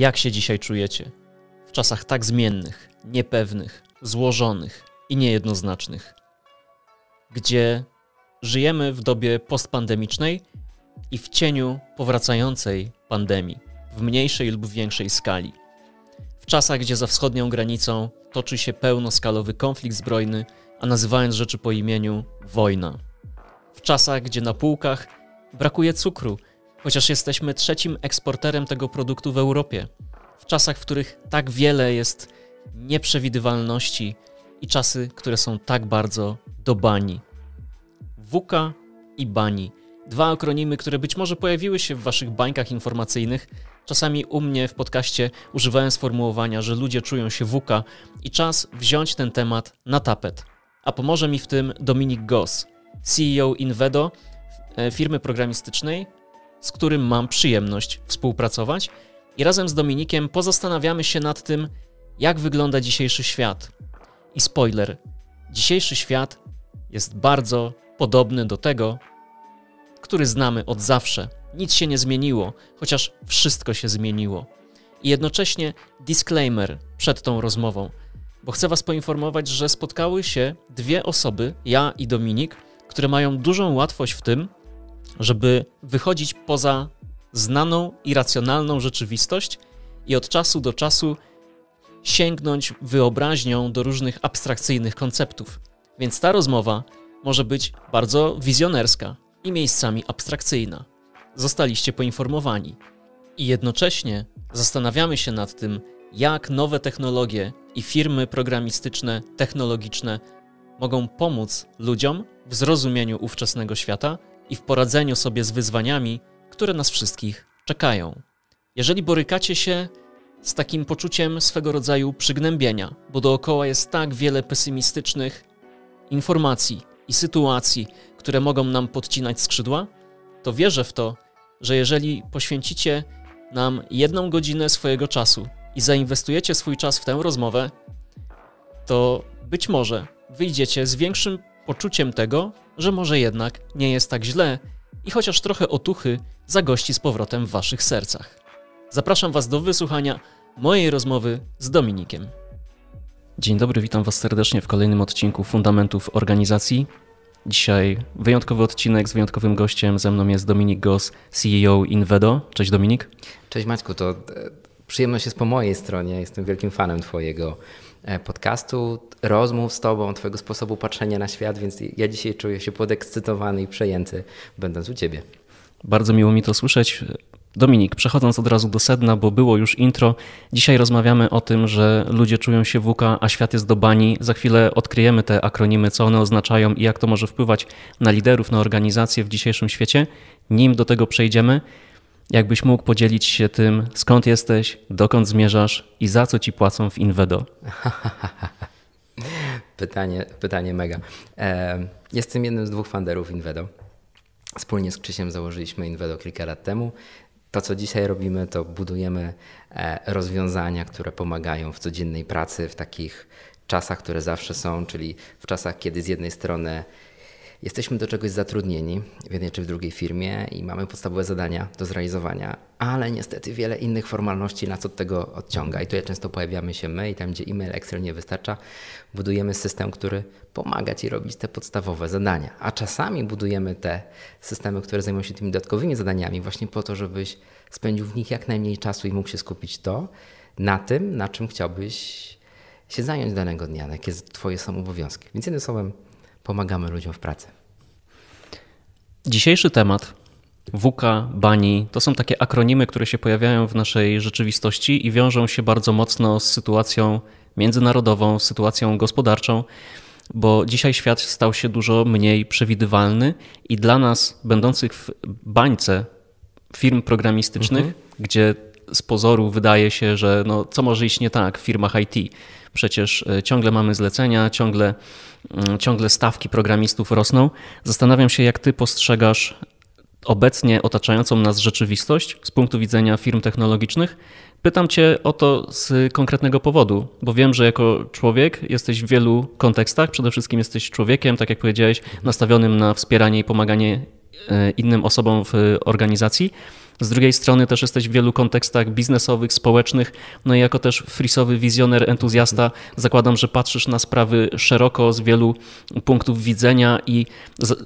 Jak się dzisiaj czujecie? W czasach tak zmiennych, niepewnych, złożonych i niejednoznacznych, gdzie żyjemy w dobie postpandemicznej i w cieniu powracającej pandemii, w mniejszej lub większej skali. W czasach, gdzie za wschodnią granicą toczy się pełnoskalowy konflikt zbrojny, a nazywając rzeczy po imieniu wojna. W czasach, gdzie na półkach brakuje cukru chociaż jesteśmy trzecim eksporterem tego produktu w Europie. W czasach, w których tak wiele jest nieprzewidywalności i czasy, które są tak bardzo do bani. WK i bani. Dwa akronimy, które być może pojawiły się w waszych bańkach informacyjnych. Czasami u mnie w podcaście używałem sformułowania, że ludzie czują się WK i czas wziąć ten temat na tapet. A pomoże mi w tym Dominik Goss, CEO Invedo, e, firmy programistycznej, z którym mam przyjemność współpracować. I razem z Dominikiem pozastanawiamy się nad tym, jak wygląda dzisiejszy świat. I spoiler: dzisiejszy świat jest bardzo podobny do tego, który znamy od zawsze. Nic się nie zmieniło, chociaż wszystko się zmieniło. I jednocześnie disclaimer przed tą rozmową, bo chcę Was poinformować, że spotkały się dwie osoby, ja i Dominik, które mają dużą łatwość w tym, żeby wychodzić poza znaną i racjonalną rzeczywistość i od czasu do czasu sięgnąć wyobraźnią do różnych abstrakcyjnych konceptów. Więc ta rozmowa może być bardzo wizjonerska i miejscami abstrakcyjna. Zostaliście poinformowani. I jednocześnie zastanawiamy się nad tym, jak nowe technologie i firmy programistyczne, technologiczne mogą pomóc ludziom w zrozumieniu ówczesnego świata i w poradzeniu sobie z wyzwaniami, które nas wszystkich czekają. Jeżeli borykacie się z takim poczuciem swego rodzaju przygnębienia, bo dookoła jest tak wiele pesymistycznych informacji i sytuacji, które mogą nam podcinać skrzydła, to wierzę w to, że jeżeli poświęcicie nam jedną godzinę swojego czasu i zainwestujecie swój czas w tę rozmowę, to być może wyjdziecie z większym poczuciem tego, że może jednak nie jest tak źle i chociaż trochę otuchy zagości z powrotem w waszych sercach. Zapraszam was do wysłuchania mojej rozmowy z Dominikiem. Dzień dobry, witam was serdecznie w kolejnym odcinku Fundamentów Organizacji. Dzisiaj wyjątkowy odcinek z wyjątkowym gościem. Ze mną jest Dominik Gos, CEO Invedo. Cześć Dominik. Cześć Maćku, to e, przyjemność jest po mojej stronie. Jestem wielkim fanem twojego E, podcastu, rozmów z Tobą, Twojego sposobu patrzenia na świat, więc ja dzisiaj czuję się podekscytowany i przejęty, będąc u Ciebie. Bardzo miło mi to słyszeć. Dominik, przechodząc od razu do sedna, bo było już intro, dzisiaj rozmawiamy o tym, że ludzie czują się WUKA, a świat jest do bani. Za chwilę odkryjemy te akronimy, co one oznaczają i jak to może wpływać na liderów, na organizacje w dzisiejszym świecie. Nim do tego przejdziemy, Jakbyś mógł podzielić się tym, skąd jesteś, dokąd zmierzasz i za co ci płacą w Invedo? pytanie, pytanie mega. E, jestem jednym z dwóch funderów Invedo. Wspólnie z Krzysiem założyliśmy Invedo kilka lat temu. To, co dzisiaj robimy, to budujemy e, rozwiązania, które pomagają w codziennej pracy, w takich czasach, które zawsze są, czyli w czasach, kiedy z jednej strony Jesteśmy do czegoś zatrudnieni w jednej czy w drugiej firmie i mamy podstawowe zadania do zrealizowania, ale niestety wiele innych formalności nas od tego odciąga i tutaj często pojawiamy się my i tam, gdzie e-mail, Excel nie wystarcza, budujemy system, który pomaga Ci robić te podstawowe zadania. A czasami budujemy te systemy, które zajmują się tymi dodatkowymi zadaniami właśnie po to, żebyś spędził w nich jak najmniej czasu i mógł się skupić to na tym, na czym chciałbyś się zająć danego dnia, jakie Twoje są obowiązki. Więc jednym słowem, pomagamy ludziom w pracy. Dzisiejszy temat WUKA, BANI to są takie akronimy, które się pojawiają w naszej rzeczywistości i wiążą się bardzo mocno z sytuacją międzynarodową, z sytuacją gospodarczą, bo dzisiaj świat stał się dużo mniej przewidywalny i dla nas, będących w bańce firm programistycznych, mhm. gdzie z pozoru wydaje się, że no, co może iść nie tak w firmach IT, Przecież e, ciągle mamy zlecenia, ciągle, mm, ciągle stawki programistów rosną. Zastanawiam się, jak ty postrzegasz obecnie otaczającą nas rzeczywistość z punktu widzenia firm technologicznych. Pytam Cię o to z konkretnego powodu, bo wiem, że jako człowiek jesteś w wielu kontekstach. Przede wszystkim jesteś człowiekiem, tak jak powiedziałeś, nastawionym na wspieranie i pomaganie e, innym osobom w organizacji, z drugiej strony też jesteś w wielu kontekstach biznesowych, społecznych, no i jako też frisowy wizjoner, entuzjasta zakładam, że patrzysz na sprawy szeroko z wielu punktów widzenia i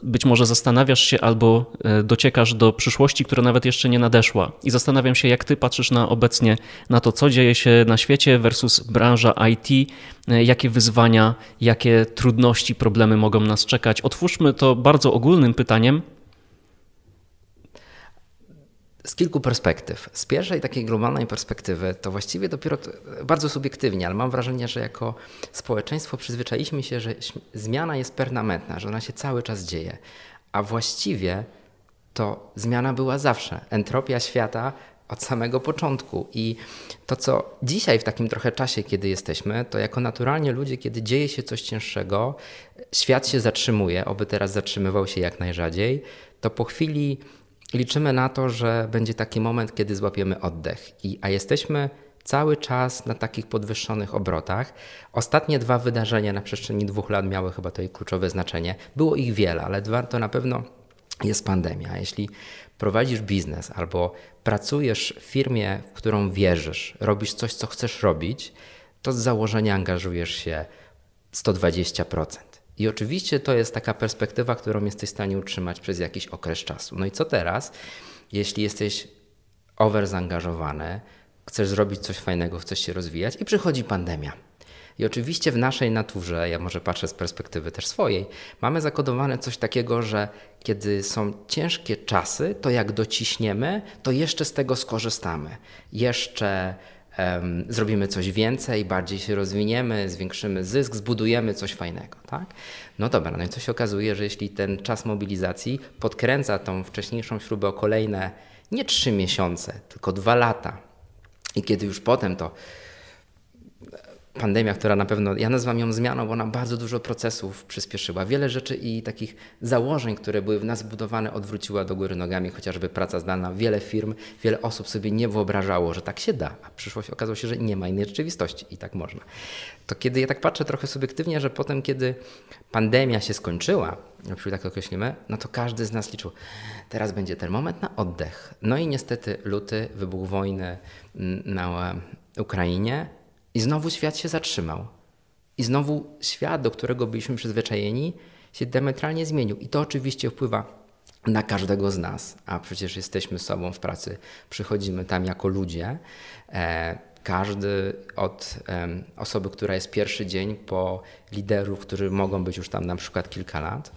być może zastanawiasz się albo e, dociekasz do przyszłości, która nawet jeszcze nie nadeszła. I zastanawiam się, jak ty patrzysz na obecnie, na to, co dzieje się na świecie versus branża IT, e, jakie wyzwania, jakie trudności, problemy mogą nas czekać. Otwórzmy to bardzo ogólnym pytaniem, z kilku perspektyw. Z pierwszej takiej globalnej perspektywy, to właściwie dopiero bardzo subiektywnie, ale mam wrażenie, że jako społeczeństwo przyzwyczailiśmy się, że zmiana jest permanentna, że ona się cały czas dzieje. A właściwie to zmiana była zawsze. Entropia świata od samego początku. I to, co dzisiaj w takim trochę czasie, kiedy jesteśmy, to jako naturalnie ludzie, kiedy dzieje się coś cięższego, świat się zatrzymuje, oby teraz zatrzymywał się jak najrzadziej, to po chwili liczymy na to, że będzie taki moment, kiedy złapiemy oddech, I, a jesteśmy cały czas na takich podwyższonych obrotach. Ostatnie dwa wydarzenia na przestrzeni dwóch lat miały chyba to kluczowe znaczenie. Było ich wiele, ale dwa to na pewno jest pandemia. Jeśli prowadzisz biznes albo pracujesz w firmie, w którą wierzysz, robisz coś, co chcesz robić, to z założenia angażujesz się 120%. I oczywiście to jest taka perspektywa, którą jesteś w stanie utrzymać przez jakiś okres czasu. No i co teraz, jeśli jesteś over zaangażowany, chcesz zrobić coś fajnego, chcesz się rozwijać i przychodzi pandemia. I oczywiście w naszej naturze, ja może patrzę z perspektywy też swojej, mamy zakodowane coś takiego, że kiedy są ciężkie czasy, to jak dociśniemy, to jeszcze z tego skorzystamy. Jeszcze zrobimy coś więcej, bardziej się rozwiniemy, zwiększymy zysk, zbudujemy coś fajnego. Tak? No dobra, no i co się okazuje, że jeśli ten czas mobilizacji podkręca tą wcześniejszą śrubę o kolejne nie trzy miesiące, tylko dwa lata, i kiedy już potem to pandemia, która na pewno, ja nazywam ją zmianą, bo ona bardzo dużo procesów przyspieszyła. Wiele rzeczy i takich założeń, które były w nas budowane, odwróciła do góry nogami, chociażby praca zdana, Wiele firm, wiele osób sobie nie wyobrażało, że tak się da, a przyszłość okazało się, że nie ma innej rzeczywistości i tak można. To kiedy ja tak patrzę trochę subiektywnie, że potem, kiedy pandemia się skończyła, jeśli tak określimy, no to każdy z nas liczył, teraz będzie ten moment na oddech. No i niestety luty, wybuch wojny mm, na Ukrainie, i znowu świat się zatrzymał. I znowu świat, do którego byliśmy przyzwyczajeni, się diametralnie zmienił. I to oczywiście wpływa na każdego z nas, a przecież jesteśmy sobą w pracy, przychodzimy tam jako ludzie. E, każdy od osoby, która jest pierwszy dzień, po liderów, którzy mogą być już tam na przykład kilka lat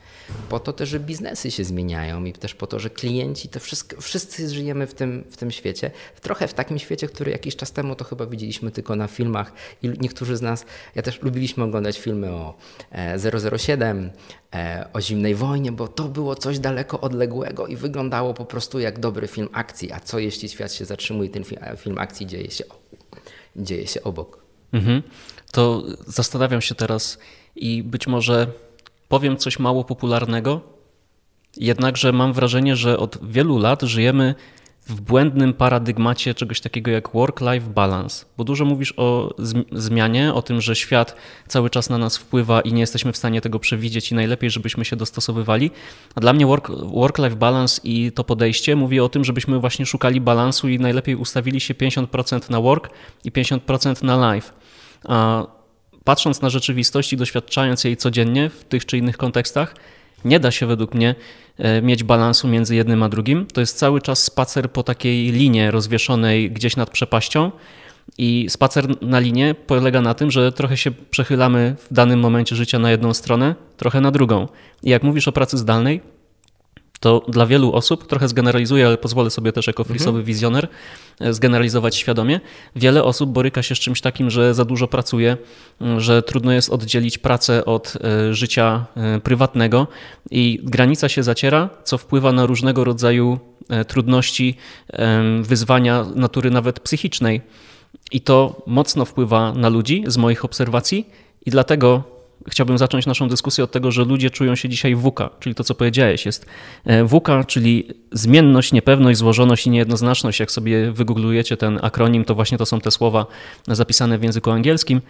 po to też, że biznesy się zmieniają i też po to, że klienci, to wszystko, wszyscy żyjemy w tym, w tym świecie. Trochę w takim świecie, który jakiś czas temu to chyba widzieliśmy tylko na filmach i niektórzy z nas, ja też lubiliśmy oglądać filmy o 007, e, e, o zimnej wojnie, bo to było coś daleko odległego i wyglądało po prostu jak dobry film akcji. A co jeśli świat się zatrzymuje, ten film, e, film akcji dzieje się, dzieje się obok? Mhm. To zastanawiam się teraz i być może powiem coś mało popularnego, jednakże mam wrażenie, że od wielu lat żyjemy w błędnym paradygmacie czegoś takiego jak work-life balance, bo dużo mówisz o zmianie, o tym, że świat cały czas na nas wpływa i nie jesteśmy w stanie tego przewidzieć i najlepiej, żebyśmy się dostosowywali. A dla mnie work-life work balance i to podejście mówi o tym, żebyśmy właśnie szukali balansu i najlepiej ustawili się 50% na work i 50% na life. A patrząc na rzeczywistość i doświadczając jej codziennie w tych czy innych kontekstach, nie da się według mnie e, mieć balansu między jednym a drugim. To jest cały czas spacer po takiej linie rozwieszonej gdzieś nad przepaścią. I spacer na linie polega na tym, że trochę się przechylamy w danym momencie życia na jedną stronę, trochę na drugą. I jak mówisz o pracy zdalnej, to dla wielu osób, trochę zgeneralizuję, ale pozwolę sobie też jako mhm. frisowy wizjoner e, zgeneralizować świadomie, wiele osób boryka się z czymś takim, że za dużo pracuje, że trudno jest oddzielić pracę od e, życia e, prywatnego i granica się zaciera, co wpływa na różnego rodzaju trudności, wyzwania natury nawet psychicznej. I to mocno wpływa na ludzi z moich obserwacji i dlatego chciałbym zacząć naszą dyskusję od tego, że ludzie czują się dzisiaj wuka, czyli to, co powiedziałeś, jest e, wuka, czyli zmienność, niepewność, złożoność i niejednoznaczność. Jak sobie wygooglujecie ten akronim, to właśnie to są te słowa zapisane w języku angielskim.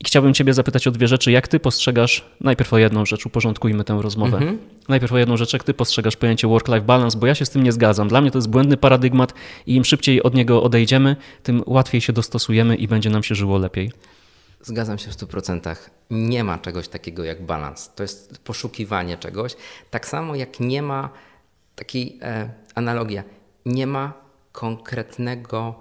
I chciałbym Ciebie zapytać o dwie rzeczy. Jak Ty postrzegasz, najpierw o jedną rzecz, uporządkujmy tę rozmowę. Mhm. Najpierw o jedną rzecz, jak Ty postrzegasz pojęcie work-life balance, bo ja się z tym nie zgadzam. Dla mnie to jest błędny paradygmat i im szybciej od niego odejdziemy, tym łatwiej się dostosujemy i będzie nam się żyło lepiej. Zgadzam się w 100%. Nie ma czegoś takiego jak balans. To jest poszukiwanie czegoś. Tak samo jak nie ma takiej e, analogia, nie ma konkretnego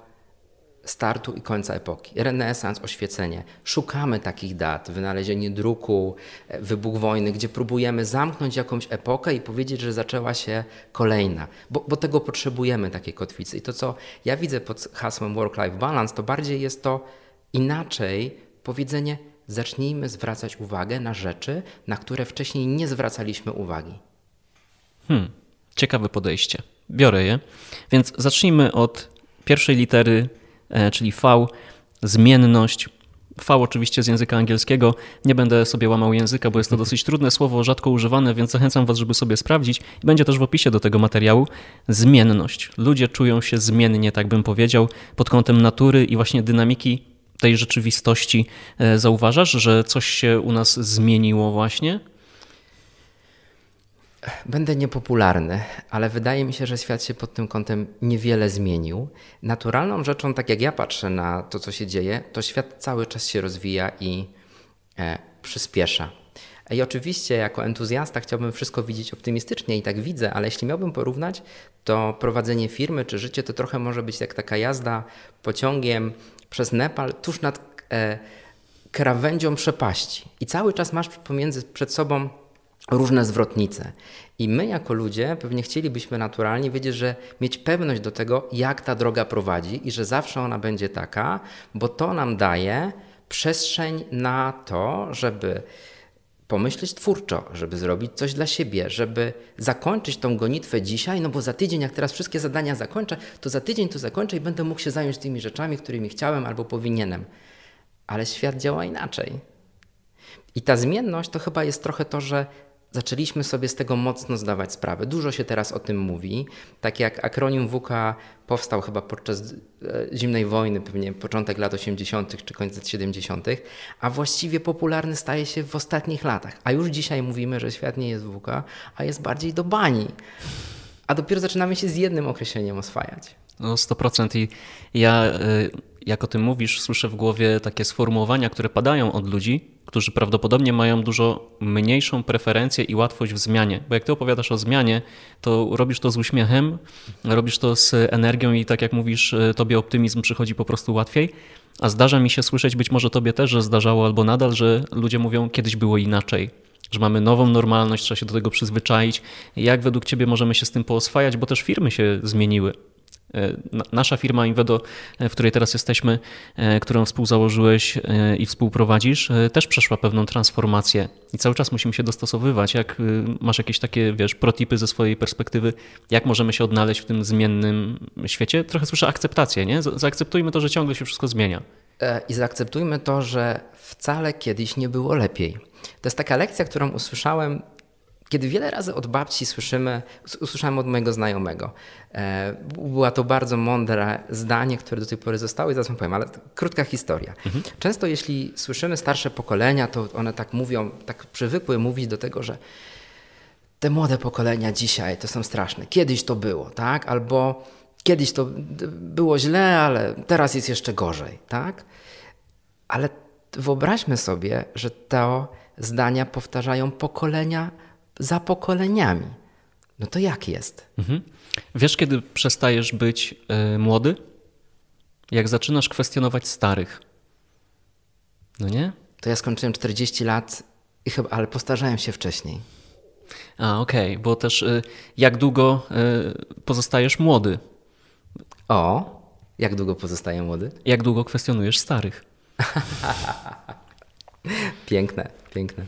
startu i końca epoki. Renesans, oświecenie. Szukamy takich dat, wynalezienie druku, e, wybuch wojny, gdzie próbujemy zamknąć jakąś epokę i powiedzieć, że zaczęła się kolejna, bo, bo tego potrzebujemy, takiej kotwicy. I to, co ja widzę pod hasłem work-life balance, to bardziej jest to inaczej Powiedzenie zacznijmy zwracać uwagę na rzeczy, na które wcześniej nie zwracaliśmy uwagi. Hmm, ciekawe podejście. Biorę je. Więc zacznijmy od pierwszej litery, e, czyli V, zmienność. V oczywiście z języka angielskiego. Nie będę sobie łamał języka, bo jest to dosyć trudne słowo, rzadko używane, więc zachęcam Was, żeby sobie sprawdzić. Będzie też w opisie do tego materiału zmienność. Ludzie czują się zmiennie, tak bym powiedział, pod kątem natury i właśnie dynamiki tej rzeczywistości e, zauważasz, że coś się u nas zmieniło właśnie? Będę niepopularny, ale wydaje mi się, że świat się pod tym kątem niewiele zmienił. Naturalną rzeczą, tak jak ja patrzę na to, co się dzieje, to świat cały czas się rozwija i e, przyspiesza. I oczywiście, jako entuzjasta, chciałbym wszystko widzieć optymistycznie i tak widzę, ale jeśli miałbym porównać, to prowadzenie firmy czy życie to trochę może być jak taka jazda pociągiem przez Nepal tuż nad e, krawędzią przepaści. I cały czas masz pomiędzy przed sobą różne zwrotnice. I my jako ludzie pewnie chcielibyśmy naturalnie wiedzieć, że mieć pewność do tego, jak ta droga prowadzi i że zawsze ona będzie taka, bo to nam daje przestrzeń na to, żeby pomyśleć twórczo, żeby zrobić coś dla siebie, żeby zakończyć tą gonitwę dzisiaj, no bo za tydzień, jak teraz wszystkie zadania zakończę, to za tydzień to zakończę i będę mógł się zająć tymi rzeczami, którymi chciałem albo powinienem. Ale świat działa inaczej. I ta zmienność to chyba jest trochę to, że zaczęliśmy sobie z tego mocno zdawać sprawę. Dużo się teraz o tym mówi. Tak jak akronim WK powstał chyba podczas e, zimnej wojny, pewnie początek lat 80. czy koniec lat 70., a właściwie popularny staje się w ostatnich latach. A już dzisiaj mówimy, że świat nie jest WK, a jest bardziej do bani. A dopiero zaczynamy się z jednym określeniem oswajać. No 100% i ja, e, jak o tym mówisz, słyszę w głowie takie sformułowania, które padają od ludzi, którzy prawdopodobnie mają dużo mniejszą preferencję i łatwość w zmianie. Bo jak ty opowiadasz o zmianie, to robisz to z uśmiechem, robisz to z energią i tak jak mówisz, e, tobie optymizm przychodzi po prostu łatwiej. A zdarza mi się słyszeć, być może tobie też, że zdarzało albo nadal, że ludzie mówią, kiedyś było inaczej. Że mamy nową normalność, trzeba się do tego przyzwyczaić. Jak według Ciebie możemy się z tym pooswajać, bo też firmy się zmieniły? E, nasza firma Invedo, e, w której teraz jesteśmy, e, którą współzałożyłeś i współprowadzisz, też przeszła pewną transformację i cały czas musimy się dostosowywać. Jak masz jakieś takie, wiesz, protipy ze swojej perspektywy, jak możemy się odnaleźć w tym zmiennym świecie? Trochę słyszę akceptację, nie? Zaakceptujmy to, że ciągle się wszystko zmienia. I zaakceptujmy to, że wcale kiedyś nie było lepiej. To jest taka lekcja, którą usłyszałem kiedy wiele razy od babci słyszymy, usłyszałem od mojego znajomego, e, była to bardzo mądre zdanie, które do tej pory zostało i zaraz powiem, ale krótka historia. Mhm. Często jeśli słyszymy starsze pokolenia, to one tak mówią, tak przywykły mówić do tego, że te młode pokolenia dzisiaj to są straszne, kiedyś to było, tak? Albo kiedyś to było źle, ale teraz jest jeszcze gorzej, tak? Ale wyobraźmy sobie, że to zdania powtarzają pokolenia za pokoleniami. No to jak jest? Mhm. Wiesz, kiedy przestajesz być y, młody? Jak zaczynasz kwestionować starych. No nie? To ja skończyłem 40 lat, i chyba, ale postarzałem się wcześniej. A, okej, okay, bo też y, jak długo y, pozostajesz młody? O, jak długo pozostaję młody? Jak długo kwestionujesz starych? piękne, piękne.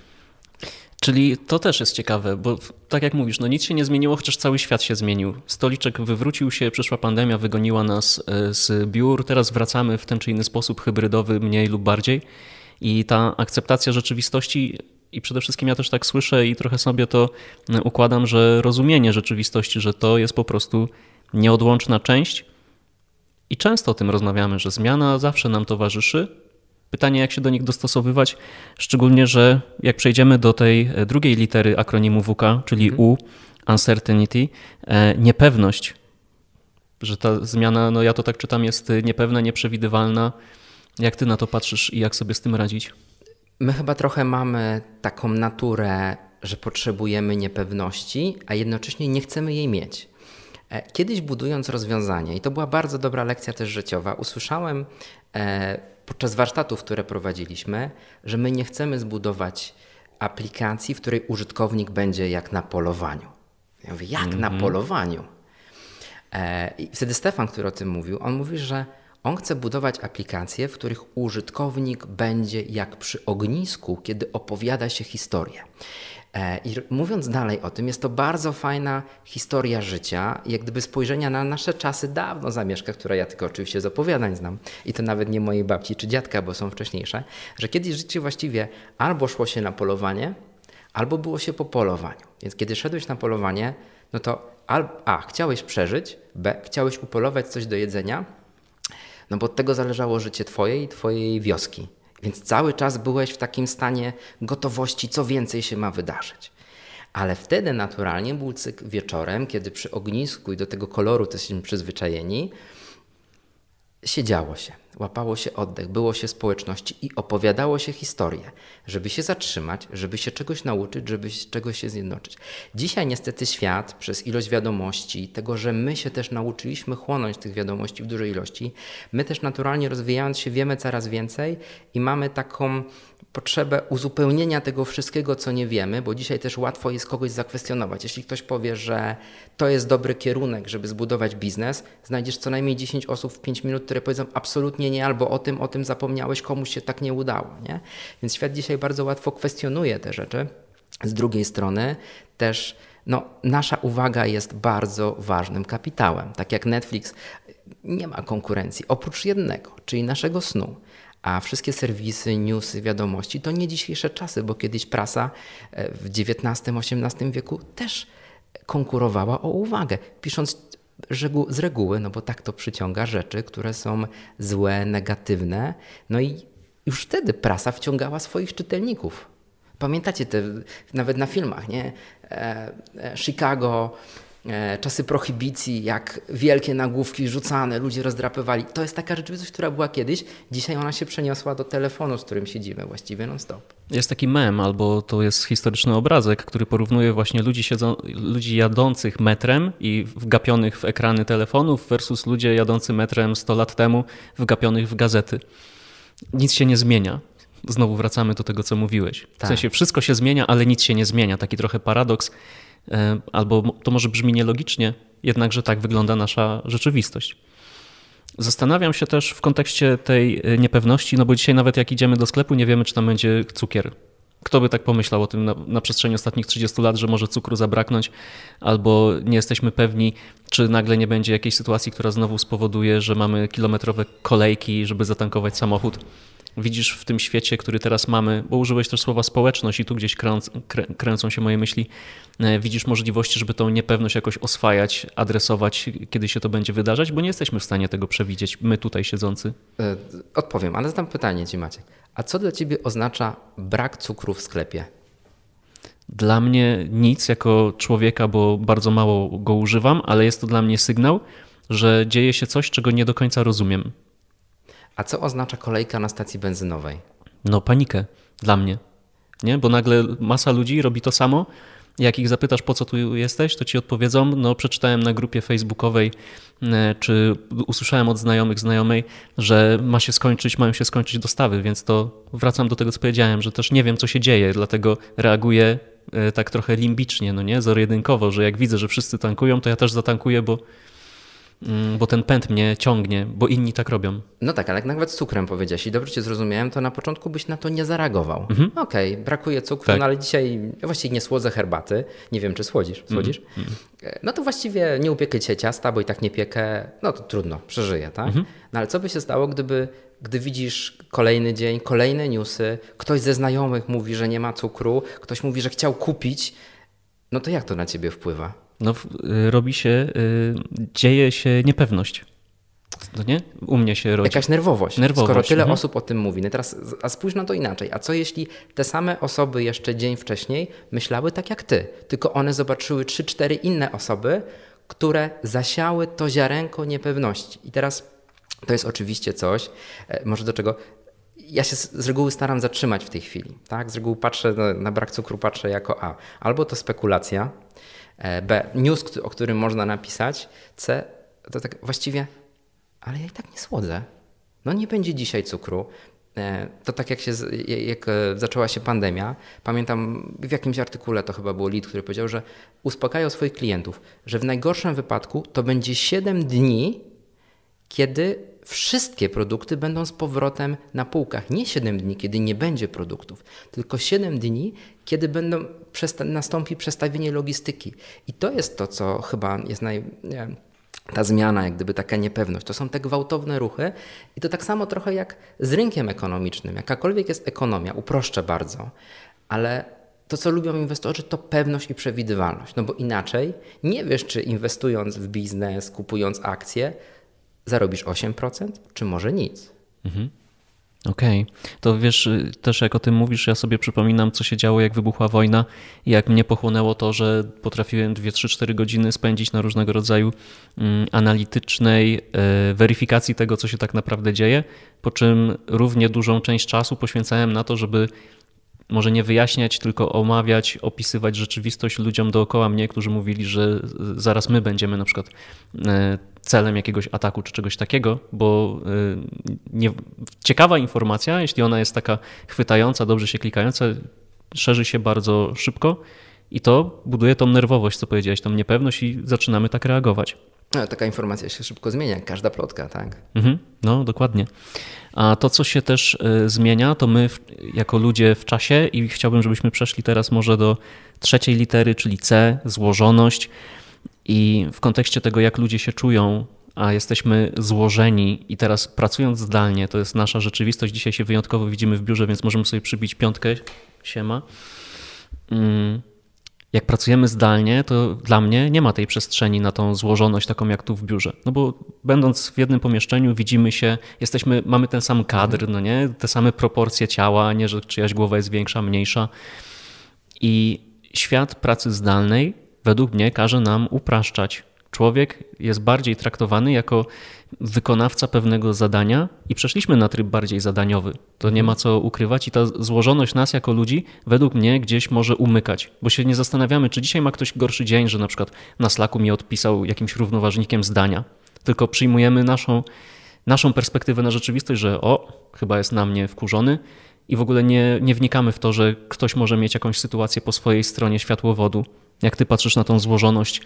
Czyli to też jest ciekawe, bo tak jak mówisz, no nic się nie zmieniło, chociaż cały świat się zmienił. Stoliczek wywrócił się, przyszła pandemia, wygoniła nas e, z biur, teraz wracamy w ten czy inny sposób hybrydowy, mniej lub bardziej. I ta akceptacja rzeczywistości i przede wszystkim ja też tak słyszę i trochę sobie to e, układam, że rozumienie rzeczywistości, że to jest po prostu nieodłączna część. I często o tym rozmawiamy, że zmiana zawsze nam towarzyszy, Pytanie, jak się do nich dostosowywać, szczególnie, że jak przejdziemy do tej e, drugiej litery akronimu WK, czyli mhm. U, uncertainty, e, niepewność, że ta zmiana, no ja to tak czytam, jest e, niepewna, nieprzewidywalna. Jak ty na to patrzysz i jak sobie z tym radzić? My chyba trochę mamy taką naturę, że potrzebujemy niepewności, a jednocześnie nie chcemy jej mieć. Kiedyś budując rozwiązanie, i to była bardzo dobra lekcja też życiowa, usłyszałem podczas warsztatów, które prowadziliśmy, że my nie chcemy zbudować aplikacji, w której użytkownik będzie jak na polowaniu. Ja mówię, jak mm-hmm. na mhm. polowaniu? E, I wtedy Stefan, który o tym mówił, on mówi, że on chce budować aplikacje, w których użytkownik będzie jak przy ognisku, kiedy opowiada się historię. E, I mówiąc dalej o tym, jest to bardzo fajna historia życia, jak gdyby spojrzenia na nasze czasy dawno zamieszka, która ja tylko oczywiście z opowiadań znam. I to nawet nie mojej babci czy dziadka, bo są wcześniejsze, że kiedyś życie właściwie albo szło się na polowanie, albo było się po polowaniu. Więc kiedy szedłeś na polowanie, no to a, chciałeś przeżyć, b, chciałeś upolować coś do jedzenia, no bo od tego zależało życie twoje i twojej wioski. Więc cały czas byłeś w takim stanie gotowości, co więcej się ma wydarzyć. Ale wtedy naturalnie był cykl wieczorem, kiedy przy ognisku i do tego koloru też jesteśmy przyzwyczajeni, Siedziało się, łapało się oddech, było się społeczności i opowiadało się historię, żeby się zatrzymać, żeby się czegoś nauczyć, żeby się, czegoś się zjednoczyć. Dzisiaj niestety świat przez ilość wiadomości, tego, że my się też nauczyliśmy chłonąć tych wiadomości w dużej ilości, my też naturalnie rozwijając się wiemy coraz więcej i mamy taką potrzebę uzupełnienia tego wszystkiego, co nie wiemy, bo dzisiaj też łatwo jest kogoś zakwestionować. Jeśli ktoś powie, że to jest dobry kierunek, żeby zbudować biznes, znajdziesz co najmniej 10 osób w 5 minut, które powiedzą absolutnie nie, albo o tym, o tym zapomniałeś, komuś się tak nie udało. Nie? Więc świat dzisiaj bardzo łatwo kwestionuje te rzeczy. Z drugiej strony też no, nasza uwaga jest bardzo ważnym kapitałem. Tak jak Netflix nie ma konkurencji, oprócz jednego, czyli naszego snu a wszystkie serwisy, newsy, wiadomości to nie dzisiejsze czasy, bo kiedyś prasa e, w XIX-XVIII wieku też konkurowała o uwagę, pisząc z reguły, no bo tak to przyciąga rzeczy, które są złe, negatywne. No i już wtedy prasa wciągała swoich czytelników. Pamiętacie te, nawet na filmach, nie? E, e, Chicago, E, czasy prohibicji, jak wielkie nagłówki rzucane, ludzie rozdrapywali. To jest taka rzeczywistość, która była kiedyś. Dzisiaj ona się przeniosła do telefonu, z którym siedzimy właściwie non-stop. Jest taki mem, albo to jest historyczny obrazek, który porównuje właśnie ludzi, siedzą, ludzi jadących metrem i wgapionych w ekrany telefonów versus ludzie jadący metrem 100 lat temu, wgapionych w gazety. Nic się nie zmienia znowu wracamy do tego, co mówiłeś. W tak. sensie wszystko się zmienia, ale nic się nie zmienia. Taki trochę paradoks. E, albo to może brzmi nielogicznie, jednakże tak wygląda nasza rzeczywistość. Zastanawiam się też w kontekście tej e, niepewności, no bo dzisiaj nawet jak idziemy do sklepu, nie wiemy, czy tam będzie cukier. Kto by tak pomyślał o tym na, na, przestrzeni ostatnich 30 lat, że może cukru zabraknąć, albo nie jesteśmy pewni, czy nagle nie będzie jakiejś sytuacji, która znowu spowoduje, że mamy kilometrowe kolejki, żeby zatankować samochód widzisz w tym świecie, który teraz mamy, bo użyłeś też słowa społeczność i tu gdzieś krąc, krę, kręcą się moje myśli, e, widzisz możliwości, żeby tą niepewność jakoś oswajać, adresować, kiedy się to będzie wydarzać, bo nie jesteśmy w stanie tego przewidzieć, my tutaj siedzący. E, odpowiem, ale zadam pytanie Ci Maciek. A co dla Ciebie oznacza brak cukru w sklepie? Dla mnie nic jako człowieka, bo bardzo mało go używam, ale jest to dla mnie sygnał, że dzieje się coś, czego nie do końca rozumiem. A co oznacza kolejka na stacji benzynowej? No, panikę dla mnie. Nie? Bo nagle masa ludzi robi to samo. Jak ich zapytasz, po co tu jesteś, to ci odpowiedzą: No, przeczytałem na grupie facebookowej, e, czy usłyszałem od znajomych, znajomej, że ma się skończyć, mają się skończyć dostawy, więc to wracam do tego, co powiedziałem, że też nie wiem, co się dzieje, dlatego reaguję e, tak trochę limbicznie, no nie, zero że jak widzę, że wszyscy tankują, to ja też zatankuję, bo Mm, bo ten pęd mnie ciągnie, bo inni tak robią. No tak, ale jak nawet z cukrem powiedziałeś i dobrze cię zrozumiałem, to na początku byś na to nie zareagował. Mhm. Okej, okay, brakuje cukru, tak. no ale dzisiaj no właściwie nie słodzę herbaty, nie wiem czy słodzisz, mhm, słodzisz? Mhm. E, no to właściwie nie upiekę cię ciasta, bo i tak nie piekę, no to trudno, przeżyję, tak? Mhm. No ale co by się stało, gdyby gdy widzisz kolejny dzień, kolejne newsy, ktoś ze znajomych mówi, że nie ma cukru, ktoś mówi, że chciał kupić, no to jak to na ciebie wpływa? no, y, robi się, y, dzieje się niepewność. No nie? U mnie się rodzi. Jakaś nerwowość. nerwowość skoro tyle mhm. osób o tym mówi. No teraz, a spójrz na to inaczej. A co jeśli te same osoby jeszcze dzień wcześniej myślały tak jak ty, tylko one zobaczyły 3-4 inne osoby, które zasiały to ziarenko niepewności. I teraz to jest oczywiście coś, e, może do czego ja się z reguły staram zatrzymać w tej chwili. Tak? Z reguły patrzę na, na brak cukru, patrzę jako A. Albo to spekulacja, E, B. News, o którym można napisać. C. To tak właściwie, ale ja i tak nie słodzę. No nie będzie dzisiaj cukru. E, to tak jak, się, jak e, zaczęła się pandemia, pamiętam w jakimś artykule to chyba było Lid, który powiedział, że uspokajał swoich klientów, że w najgorszym wypadku to będzie 7 dni, kiedy wszystkie produkty będą z powrotem na półkach. Nie 7 dni, kiedy nie będzie produktów, tylko 7 dni, kiedy będą, przesta nastąpi przestawienie logistyki. I to jest to, co chyba jest naj. Nie, ta zmiana, jak gdyby taka niepewność. To są te gwałtowne ruchy i to tak samo trochę jak z rynkiem ekonomicznym. Jakakolwiek jest ekonomia, uproszczę bardzo, ale to, co lubią inwestorzy, to pewność i przewidywalność. No bo inaczej nie wiesz, czy inwestując w biznes, kupując akcje, zarobisz 8%, czy może nic. Mhm. Okej, okay. to wiesz, y, też jak o tym mówisz, ja sobie przypominam, co się działo, jak wybuchła wojna i jak mnie pochłonęło to, że potrafiłem 2-3-4 godziny spędzić na różnego rodzaju mm, analitycznej e, weryfikacji tego, co się tak naprawdę dzieje, po czym równie dużą część czasu poświęcałem na to, żeby może nie wyjaśniać, tylko omawiać, opisywać rzeczywistość ludziom dookoła mnie, którzy mówili, że zaraz my będziemy na przykład e, celem jakiegoś ataku czy czegoś takiego, bo y, nie, ciekawa informacja, jeśli ona jest taka chwytająca, dobrze się klikająca, szerzy się bardzo szybko i to buduje tą nerwowość, co powiedziałeś, tą niepewność i zaczynamy tak reagować. No, taka informacja się szybko zmienia, każda plotka, tak? Mhm, no, dokładnie. A to, co się też y, zmienia, to my w, jako ludzie w czasie i chciałbym, żebyśmy przeszli teraz może do trzeciej litery, czyli C, złożoność. I w kontekście tego, jak ludzie się czują, a jesteśmy złożeni i teraz pracując zdalnie, to jest nasza rzeczywistość. Dzisiaj się wyjątkowo widzimy w biurze, więc możemy sobie przybić piątkę. Siema. Mm. Jak pracujemy zdalnie, to dla mnie nie ma tej przestrzeni na tą złożoność, taką jak tu w biurze. No bo będąc w jednym pomieszczeniu, widzimy się, jesteśmy, mamy ten sam kadr, no nie? Te same proporcje ciała, nie, że czyjaś głowa jest większa, mniejsza. I świat pracy zdalnej według mnie każe nam upraszczać. Człowiek jest bardziej traktowany jako wykonawca pewnego zadania i przeszliśmy na tryb bardziej zadaniowy. To nie ma co ukrywać i ta złożoność nas jako ludzi według mnie gdzieś może umykać, bo się nie zastanawiamy, czy dzisiaj ma ktoś gorszy dzień, że na przykład na slaku mi odpisał jakimś równoważnikiem zdania, tylko przyjmujemy naszą, naszą perspektywę na rzeczywistość, że o, chyba jest na mnie wkurzony, i w ogóle nie, nie, wnikamy w to, że ktoś może mieć jakąś sytuację po swojej stronie światłowodu, jak ty patrzysz na tą złożoność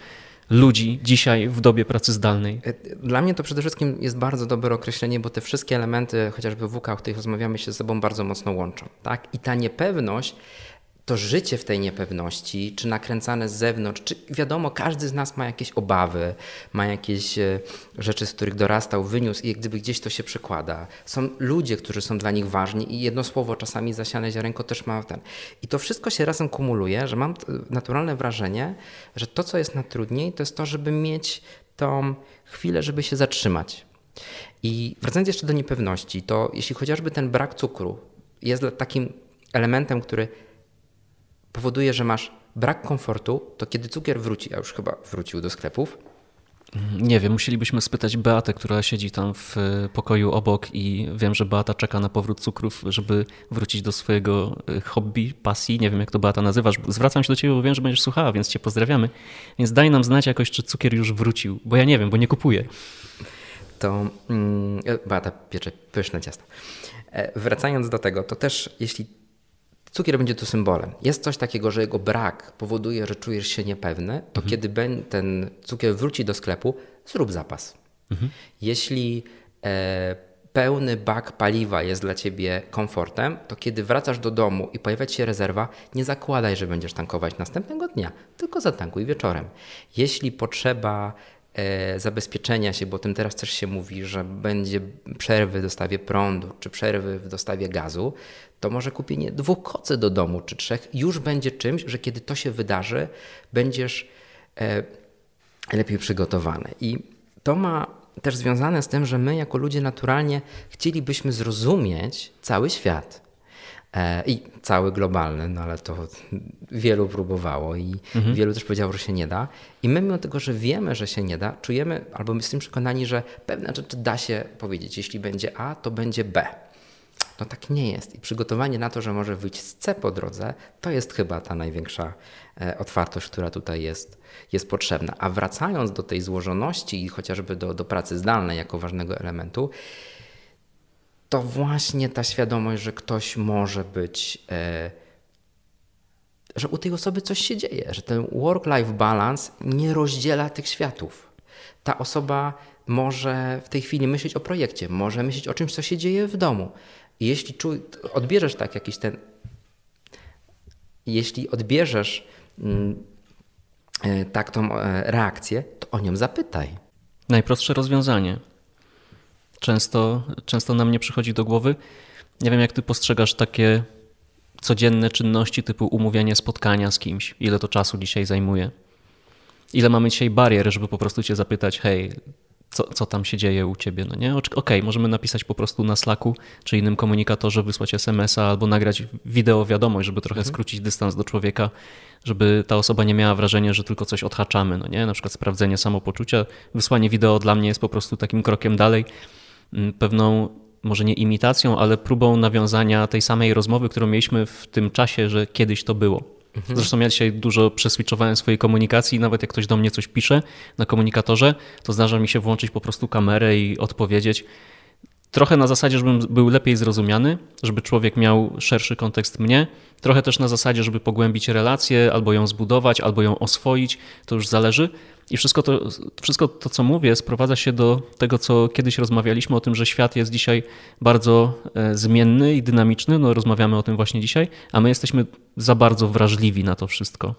ludzi dzisiaj w dobie pracy zdalnej? E, dla mnie to przede wszystkim jest bardzo dobre określenie, bo te wszystkie elementy, chociażby WK, o których rozmawiamy, się ze sobą bardzo mocno łączą. Tak? I ta niepewność to życie w tej niepewności, czy nakręcane z zewnątrz, czy wiadomo, każdy z nas ma jakieś obawy, ma jakieś e, rzeczy, z których dorastał, wyniósł i gdyby gdzieś to się przekłada. Są ludzie, którzy są dla nich ważni i jedno słowo czasami zasiane ziarenko też ma ten. I to wszystko się razem kumuluje, że mam naturalne wrażenie, że to, co jest najtrudniej, to jest to, żeby mieć tą chwilę, żeby się zatrzymać. I wracając jeszcze do niepewności, to jeśli chociażby ten brak cukru jest takim elementem, który powoduje, że masz brak komfortu, to kiedy cukier wróci, a już chyba wrócił do sklepów, nie wiem, musielibyśmy spytać Beatę, która siedzi tam w e, pokoju obok i wiem, że Beata czeka na powrót cukrów, żeby wrócić do swojego e, hobby, pasji. Nie wiem, jak to Beata nazywasz. Zwracam się do ciebie, bo wiem, że będziesz słuchała, więc cię pozdrawiamy. Więc daj nam znać jakoś, czy cukier już wrócił, bo ja nie wiem, bo nie kupuję. To mm, e, Beata piecze pyszne ciasta. Wracając do tego, to też jeśli Cukier będzie tu symbolem. Jest coś takiego, że jego brak powoduje, że czujesz się niepewny, to mhm. kiedy ten cukier wróci do sklepu, zrób zapas. Mhm. Jeśli e, pełny bak paliwa jest dla ciebie komfortem, to kiedy wracasz do domu i pojawia ci się rezerwa, nie zakładaj, że będziesz tankować następnego dnia, tylko zatankuj wieczorem. Jeśli potrzeba e, zabezpieczenia się, bo o tym teraz też się mówi, że będzie przerwy w dostawie prądu czy przerwy w dostawie gazu, to może kupienie dwóch kocy do domu czy trzech już będzie czymś, że kiedy to się wydarzy, będziesz e, lepiej przygotowany. I to ma też związane z tym, że my jako ludzie naturalnie chcielibyśmy zrozumieć cały świat e, i cały globalny, no ale to wielu próbowało i mhm. wielu też powiedziało, że się nie da. I my, mimo tego, że wiemy, że się nie da, czujemy albo my jesteśmy przekonani, że pewne rzeczy da się powiedzieć. Jeśli będzie A, to będzie B. No tak nie jest. I przygotowanie na to, że może wyjść z C po drodze, to jest chyba ta największa e, otwartość, która tutaj jest, jest potrzebna. A wracając do tej złożoności i chociażby do, do pracy zdalnej jako ważnego elementu, to właśnie ta świadomość, że ktoś może być, e, że u tej osoby coś się dzieje, że ten work-life balance nie rozdziela tych światów. Ta osoba może w tej chwili myśleć o projekcie, może myśleć o czymś, co się dzieje w domu, i jeśli czu, odbierzesz tak jakiś ten, jeśli odbierzesz mm, e, tak tą e, reakcję, to o nią zapytaj. Najprostsze rozwiązanie. Często, często nam nie przychodzi do głowy. Nie wiem, jak ty postrzegasz takie codzienne czynności typu umówienie spotkania z kimś. Ile to czasu dzisiaj zajmuje? Ile mamy dzisiaj barier, żeby po prostu cię zapytać, hej, co, co tam się dzieje u ciebie, no nie? Okej, okay, możemy napisać po prostu na Slacku czy innym komunikatorze, wysłać SMS-a albo nagrać wideo wiadomość, żeby trochę mhm. skrócić dystans do człowieka, żeby ta osoba nie miała wrażenia, że tylko coś odhaczamy, no nie? Na przykład sprawdzenie samopoczucia. Wysłanie wideo dla mnie jest po prostu takim krokiem dalej, mm, pewną może nie imitacją, ale próbą nawiązania tej samej rozmowy, którą mieliśmy w tym czasie, że kiedyś to było. Mhm. Zresztą ja dzisiaj dużo przeswitchowałem swojej komunikacji, nawet jak ktoś do mnie coś pisze na komunikatorze, to zdarza mi się włączyć po prostu kamerę i odpowiedzieć. Trochę na zasadzie, żebym był lepiej zrozumiany, żeby człowiek miał szerszy kontekst mnie, trochę też na zasadzie, żeby pogłębić relację, albo ją zbudować, albo ją oswoić, to już zależy, i wszystko to, wszystko to, co mówię, sprowadza się do tego, co kiedyś rozmawialiśmy o tym, że świat jest dzisiaj bardzo e, zmienny i dynamiczny. No, rozmawiamy o tym właśnie dzisiaj, a my jesteśmy za bardzo wrażliwi na to wszystko.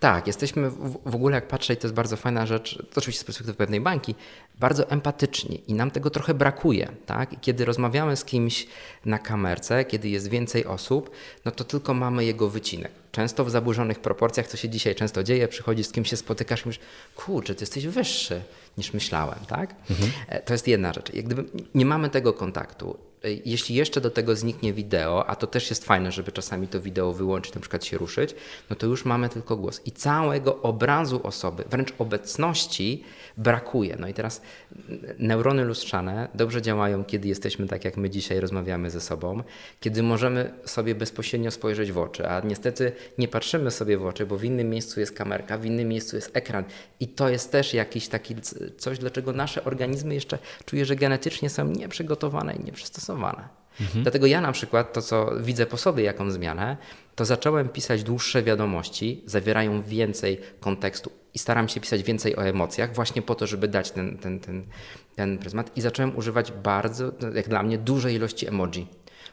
Tak, jesteśmy w, w ogóle, jak patrzę, i to jest bardzo fajna rzecz, to oczywiście z perspektywy pewnej bańki, bardzo empatyczni i nam tego trochę brakuje. Tak? kiedy rozmawiamy z kimś na kamerce, kiedy jest więcej osób, no to tylko mamy jego wycinek często w zaburzonych proporcjach, co się dzisiaj często dzieje, przychodzisz z kim się spotykasz i mówisz, kurczę, ty jesteś wyższy niż myślałem, tak? Mhm. E, to jest jedna rzecz. Jak gdyby nie mamy tego kontaktu. Y, jeśli jeszcze do tego zniknie wideo, a to też jest fajne, żeby czasami to wideo wyłączyć, na przykład się ruszyć, no to już mamy tylko głos. I całego obrazu osoby, wręcz obecności brakuje. No i teraz neurony lustrzane dobrze działają, kiedy jesteśmy tak, jak my dzisiaj rozmawiamy ze sobą, kiedy możemy sobie bezpośrednio spojrzeć w oczy, a niestety nie patrzymy sobie w oczy, bo w innym miejscu jest kamerka, w innym miejscu jest ekran. I to jest też jakiś taki coś, dlaczego nasze organizmy jeszcze czuje, że genetycznie są nieprzygotowane i nie zastosowane. Mhm. Dlatego ja na przykład to, co widzę po sobie, jaką zmianę, to zacząłem pisać dłuższe wiadomości, zawierają więcej kontekstu i staram się pisać więcej o emocjach, właśnie po to, żeby dać ten, ten, ten, ten pryzmat. I zacząłem używać bardzo, jak dla mnie, dużej ilości emoji,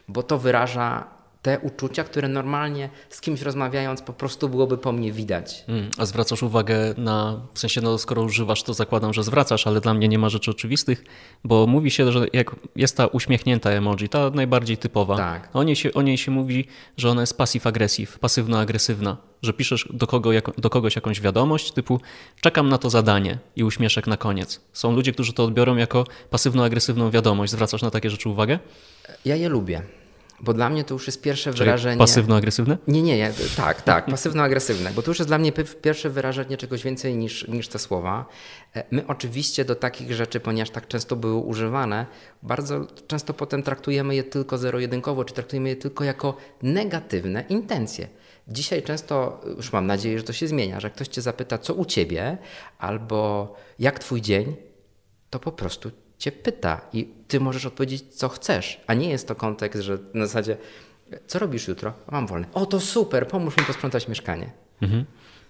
bo to wyraża te uczucia, które normalnie z kimś rozmawiając po prostu byłoby po mnie widać. Mm, a zwracasz uwagę na, w sensie no skoro używasz to zakładam, że zwracasz, ale dla mnie nie ma rzeczy oczywistych, bo mówi się, że jak jest ta uśmiechnięta emoji, ta najbardziej typowa, tak. o, niej się, o niej się mówi, że ona jest pasyw-agresyw, pasywno-agresywna, że piszesz do, kogo, do kogoś jakąś wiadomość typu czekam na to zadanie i uśmieszek na koniec. Są ludzie, którzy to odbiorą jako pasywno-agresywną wiadomość. Zwracasz na takie rzeczy uwagę? Ja je lubię. Bo dla mnie to już jest pierwsze Czyli wyrażenie. Pasywno-agresywne? Nie, nie, nie, tak, tak, pasywno-agresywne, bo to już jest dla mnie pierwsze wyrażenie czegoś więcej niż, niż te słowa. E, my oczywiście do takich rzeczy, ponieważ tak często były używane, bardzo często potem traktujemy je tylko zero-jedynkowo, czy traktujemy je tylko jako negatywne intencje. Dzisiaj często, już mam nadzieję, że to się zmienia, że ktoś cię zapyta, co u ciebie, albo jak twój dzień, to po prostu cię pyta i ty możesz odpowiedzieć, co chcesz, a nie jest to kontekst, że na zasadzie co robisz jutro? Mam wolne. O, to super, pomóż mi posprzątać mieszkanie. Mhm.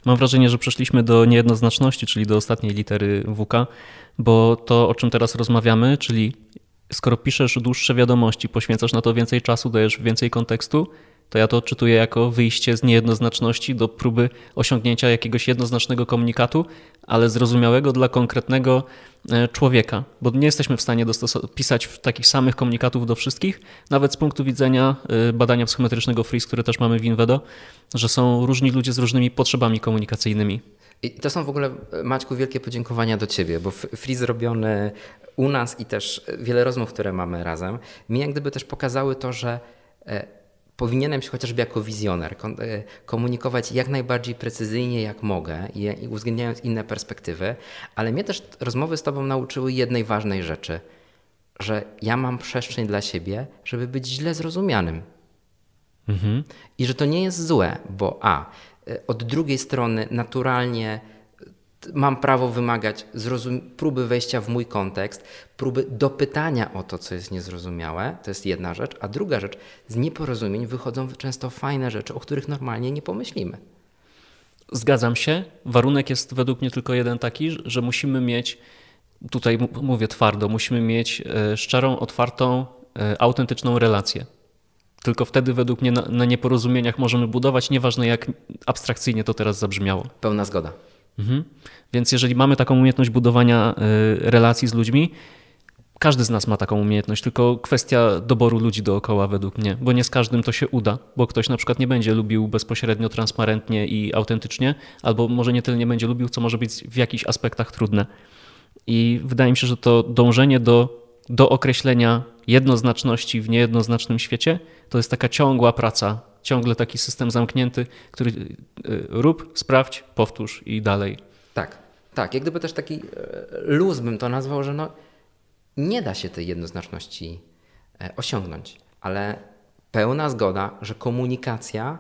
Mam wrażenie, że przeszliśmy do niejednoznaczności, czyli do ostatniej litery WK, bo to, o czym teraz rozmawiamy, czyli skoro piszesz dłuższe wiadomości, poświęcasz na to więcej czasu, dajesz więcej kontekstu, to ja to odczytuję jako wyjście z niejednoznaczności do próby osiągnięcia jakiegoś jednoznacznego komunikatu, ale zrozumiałego dla konkretnego e, człowieka, bo nie jesteśmy w stanie pisać takich samych komunikatów do wszystkich, nawet z punktu widzenia e, badania psychometrycznego FRIS, które też mamy w Invedo, że są różni ludzie z różnymi potrzebami komunikacyjnymi. I to są w ogóle, Maćku, wielkie podziękowania do Ciebie, bo free zrobiony u nas i też wiele rozmów, które mamy razem, mi jak gdyby też pokazały to, że e, powinienem się chociażby jako wizjoner e, komunikować jak najbardziej precyzyjnie, jak mogę, uwzględniając inne perspektywy, ale mnie też rozmowy z Tobą nauczyły jednej ważnej rzeczy, że ja mam przestrzeń dla siebie, żeby być źle zrozumianym. Mhm. I że to nie jest złe, bo a, e, od drugiej strony naturalnie mam prawo wymagać próby wejścia w mój kontekst, próby dopytania o to, co jest niezrozumiałe, to jest jedna rzecz, a druga rzecz, z nieporozumień wychodzą często fajne rzeczy, o których normalnie nie pomyślimy. Zgadzam się. Warunek jest według mnie tylko jeden taki, że musimy mieć, tutaj mówię twardo, musimy mieć e, szczerą, otwartą, e, autentyczną relację. Tylko wtedy, według mnie, na, na nieporozumieniach możemy budować, nieważne jak abstrakcyjnie to teraz zabrzmiało. Pełna zgoda. Mhm. Więc jeżeli mamy taką umiejętność budowania y, relacji z ludźmi, każdy z nas ma taką umiejętność, tylko kwestia doboru ludzi dookoła według mnie, bo nie z każdym to się uda, bo ktoś na przykład nie będzie lubił bezpośrednio, transparentnie i autentycznie, albo może nie tyle nie będzie lubił, co może być w jakichś aspektach trudne. I wydaje mi się, że to dążenie do, do określenia jednoznaczności w niejednoznacznym świecie to jest taka ciągła praca ciągle taki system zamknięty, który y, rób, sprawdź, powtórz i dalej. Tak, tak. Jak gdyby też taki e, luz bym to nazwał, że no, nie da się tej jednoznaczności e, osiągnąć, ale pełna zgoda, że komunikacja,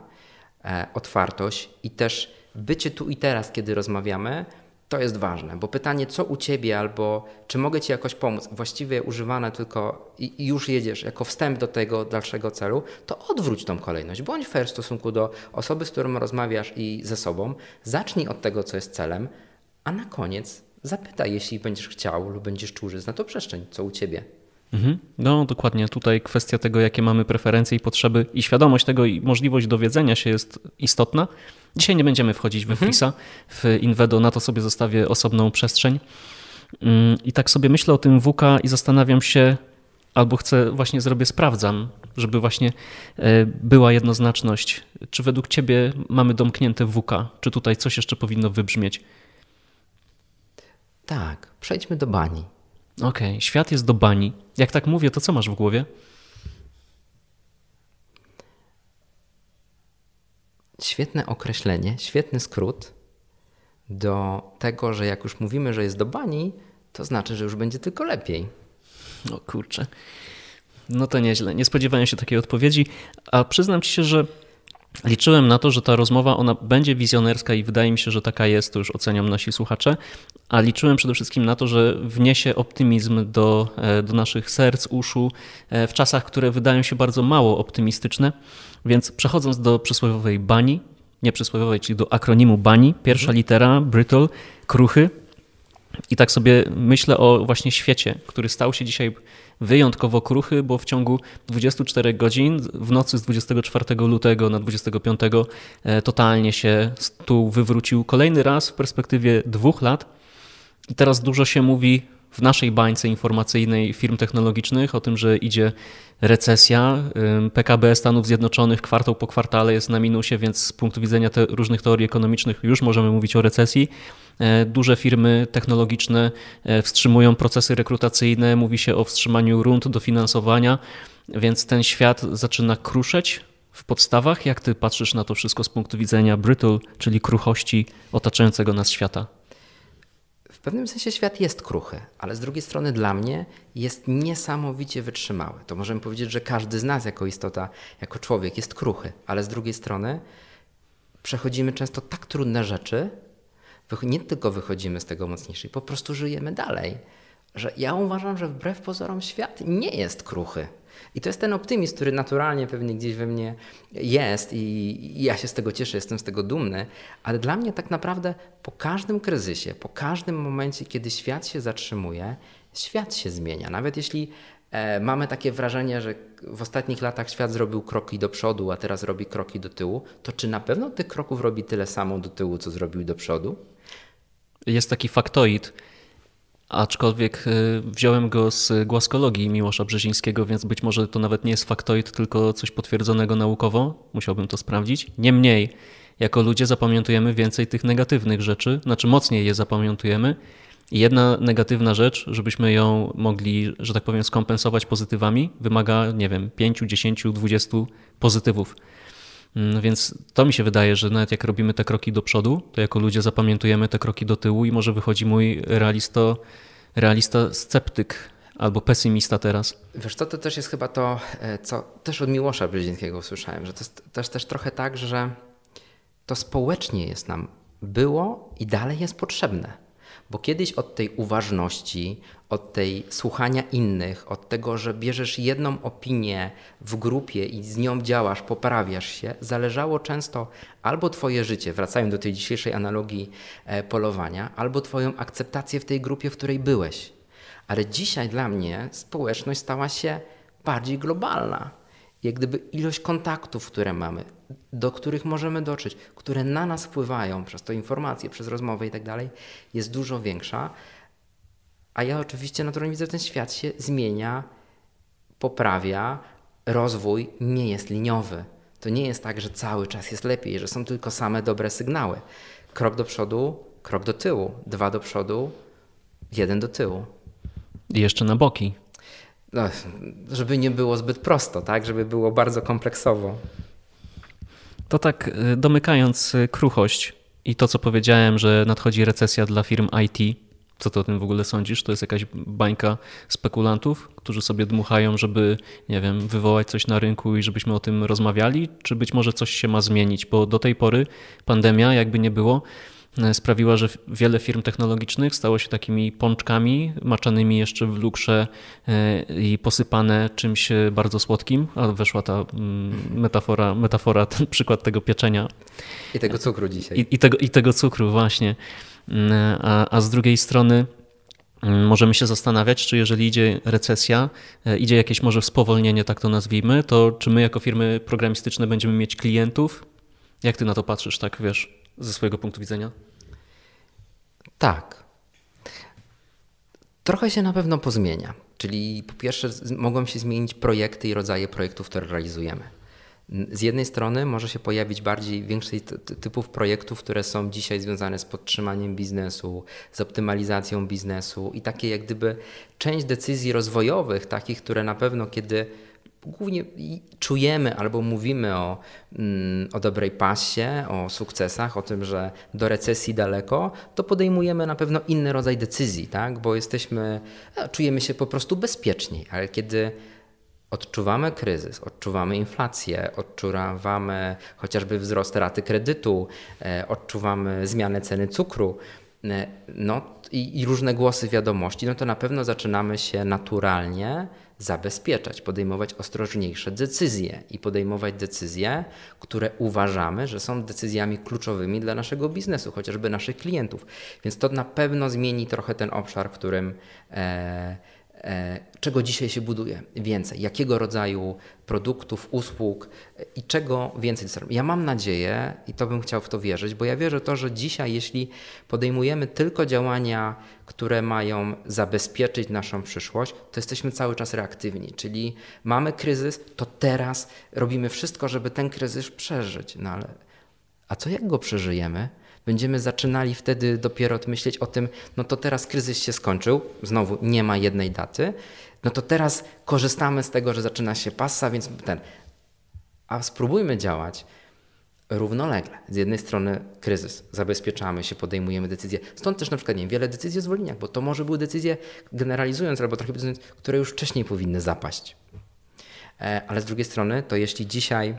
e, otwartość i też bycie tu i teraz, kiedy rozmawiamy, to jest ważne, bo pytanie, co u ciebie, albo czy mogę ci jakoś pomóc, właściwie używane tylko i już jedziesz jako wstęp do tego dalszego celu, to odwróć tą kolejność. Bądź fair w stosunku do osoby, z którą rozmawiasz i ze sobą. Zacznij od tego, co jest celem, a na koniec zapytaj, jeśli będziesz chciał lub będziesz czuł, że zna to przestrzeń, co u ciebie. Mhm. No, dokładnie. Tutaj kwestia tego, jakie mamy preferencje i potrzeby, i świadomość tego, i możliwość dowiedzenia się jest istotna. Dzisiaj nie będziemy wchodzić we mhm. Frisa, w Invedo, na to sobie zostawię osobną przestrzeń. Mm, I tak sobie myślę o tym WK i zastanawiam się, albo chcę, właśnie zrobię, sprawdzam, żeby właśnie e, była jednoznaczność. Czy według Ciebie mamy domknięte WK? Czy tutaj coś jeszcze powinno wybrzmieć? Tak, przejdźmy do bani. Okej, okay. świat jest do bani. Jak tak mówię, to co masz w głowie? Świetne określenie, świetny skrót do tego, że jak już mówimy, że jest do bani, to znaczy, że już będzie tylko lepiej. No kurczę. No to nieźle. Nie spodziewałem się takiej odpowiedzi, a przyznam ci się, że Liczyłem na to, że ta rozmowa ona będzie wizjonerska i wydaje mi się, że taka jest, to już oceniam nasi słuchacze, a liczyłem przede wszystkim na to, że wniesie optymizm do, e, do naszych serc, uszu e, w czasach, które wydają się bardzo mało optymistyczne. Więc przechodząc do przysłowiowej bani, nie przysłowiowej, czyli do akronimu bani, pierwsza mhm. litera, brittle, kruchy. I tak sobie myślę o właśnie świecie, który stał się dzisiaj wyjątkowo kruchy, bo w ciągu 24 godzin, w nocy z 24 lutego na 25, e, totalnie się stół wywrócił kolejny raz w perspektywie dwóch lat. Teraz dużo się mówi w naszej bańce informacyjnej firm technologicznych o tym, że idzie recesja. PKB Stanów Zjednoczonych kwartał po kwartale jest na minusie, więc z punktu widzenia te różnych teorii ekonomicznych już możemy mówić o recesji. E, duże firmy technologiczne e, wstrzymują procesy rekrutacyjne, mówi się o wstrzymaniu rund dofinansowania, więc ten świat zaczyna kruszeć w podstawach. Jak ty patrzysz na to wszystko z punktu widzenia brittle, czyli kruchości otaczającego nas świata? W pewnym sensie świat jest kruchy, ale z drugiej strony dla mnie jest niesamowicie wytrzymały. To możemy powiedzieć, że każdy z nas jako istota, jako człowiek jest kruchy, ale z drugiej strony przechodzimy często tak trudne rzeczy, nie tylko wychodzimy z tego mocniejsi, po prostu żyjemy dalej. Że ja uważam, że wbrew pozorom świat nie jest kruchy. I to jest ten optymizm, który naturalnie pewnie gdzieś we mnie jest i, ja się z tego cieszę, jestem z tego dumny, ale dla mnie tak naprawdę po każdym kryzysie, po każdym momencie, kiedy świat się zatrzymuje, świat się zmienia. Nawet jeśli e, mamy takie wrażenie, że w ostatnich latach świat zrobił kroki do przodu, a teraz robi kroki do tyłu, to czy na pewno tych kroków robi tyle samo do tyłu, co zrobił do przodu? Jest taki faktoid, Aczkolwiek y, wziąłem go z głaskologii Miłosza Brzezińskiego, więc być może to nawet nie jest faktoid, tylko coś potwierdzonego naukowo. Musiałbym to sprawdzić. Niemniej, jako ludzie zapamiętujemy więcej tych negatywnych rzeczy, znaczy mocniej je zapamiętujemy. I jedna negatywna rzecz, żebyśmy ją mogli, że tak powiem, skompensować pozytywami, wymaga, nie wiem, 5, 10, 20 pozytywów. Mm, więc to mi się wydaje, że nawet jak robimy te kroki do przodu, to jako ludzie zapamiętujemy te kroki do tyłu i może wychodzi mój realisto, realista sceptyk albo pesymista teraz. Wiesz co, to też jest chyba to, e, co też od Miłosza Brydzińskiego usłyszałem, że to jest też, też trochę tak, że to społecznie jest nam było i dalej jest potrzebne. Bo kiedyś od tej uważności, od tej słuchania innych, od tego, że bierzesz jedną opinię w grupie i z nią działasz, poprawiasz się, zależało często albo Twoje życie, wracając do tej dzisiejszej analogii e, polowania, albo Twoją akceptację w tej grupie, w której byłeś. Ale dzisiaj dla mnie społeczność stała się bardziej globalna. Jak gdyby ilość kontaktów, które mamy, do których możemy dotrzeć, które na nas wpływają przez to informacje, przez rozmowy i tak dalej, jest dużo większa. A ja oczywiście naturalnie widzę, że ten świat się zmienia, poprawia, rozwój nie jest liniowy. To nie jest tak, że cały czas jest lepiej, że są tylko same dobre sygnały. Krok do przodu, krok do tyłu, dwa do przodu, jeden do tyłu. I jeszcze na boki. No, żeby nie było zbyt prosto, tak? Żeby było bardzo kompleksowo. To tak y, domykając y, kruchość i to, co powiedziałem, że nadchodzi recesja dla firm IT, co ty o tym w ogóle sądzisz? To jest jakaś bańka spekulantów, którzy sobie dmuchają, żeby, nie wiem, wywołać coś na rynku i żebyśmy o tym rozmawiali? Czy być może coś się ma zmienić? Bo do tej pory pandemia, jakby nie było, e, sprawiła, że wiele firm technologicznych stało się takimi pączkami, maczanymi jeszcze w lukrze e, i posypane czymś e, bardzo słodkim, a weszła ta mm, metafora, metafora ten przykład tego pieczenia. I tego cukru dzisiaj. I, i, tego, i tego cukru, właśnie a, a z drugiej strony mm, możemy się zastanawiać, czy jeżeli idzie recesja, e, idzie jakieś może spowolnienie, tak to nazwijmy, to czy my jako firmy programistyczne będziemy mieć klientów? Jak ty na to patrzysz, tak wiesz, ze swojego punktu widzenia? Tak. Trochę się na pewno pozmienia. Czyli po pierwsze mogą się zmienić projekty i rodzaje projektów, które realizujemy. Z jednej strony może się pojawić bardziej większej typów projektów, które są dzisiaj związane z podtrzymaniem biznesu, z optymalizacją biznesu i takie jak gdyby część decyzji rozwojowych, takich, które na pewno kiedy głównie czujemy albo mówimy o, mm, o dobrej pasie, o sukcesach, o tym, że do recesji daleko, to podejmujemy na pewno inny rodzaj decyzji, tak? bo jesteśmy, e, czujemy się po prostu bezpieczniej, ale kiedy Odczuwamy kryzys, odczuwamy inflację, odczuwamy chociażby wzrost raty kredytu, e, odczuwamy zmianę ceny cukru e, no, i, i różne głosy wiadomości, no to na pewno zaczynamy się naturalnie zabezpieczać, podejmować ostrożniejsze decyzje i podejmować decyzje, które uważamy, że są decyzjami kluczowymi dla naszego biznesu, chociażby naszych klientów. Więc to na pewno zmieni trochę ten obszar, w którym, e, E, czego dzisiaj się buduje więcej, jakiego rodzaju produktów, usług e, i czego więcej. Ja mam nadzieję i to bym chciał w to wierzyć, bo ja wierzę to, że dzisiaj, jeśli podejmujemy tylko działania, które mają zabezpieczyć naszą przyszłość, to jesteśmy cały czas reaktywni, czyli mamy kryzys, to teraz robimy wszystko, żeby ten kryzys przeżyć. No ale a co jak go przeżyjemy? będziemy zaczynali wtedy dopiero myśleć o tym, no to teraz kryzys się skończył, znowu nie ma jednej daty, no to teraz korzystamy z tego, że zaczyna się pasa, więc ten. A spróbujmy działać równolegle. Z jednej strony kryzys, zabezpieczamy się, podejmujemy decyzje. Stąd też na przykład nie wiele decyzji o zwolnieniach, bo to może były decyzje, generalizując albo trochę które już wcześniej powinny zapaść. E, ale z drugiej strony, to jeśli dzisiaj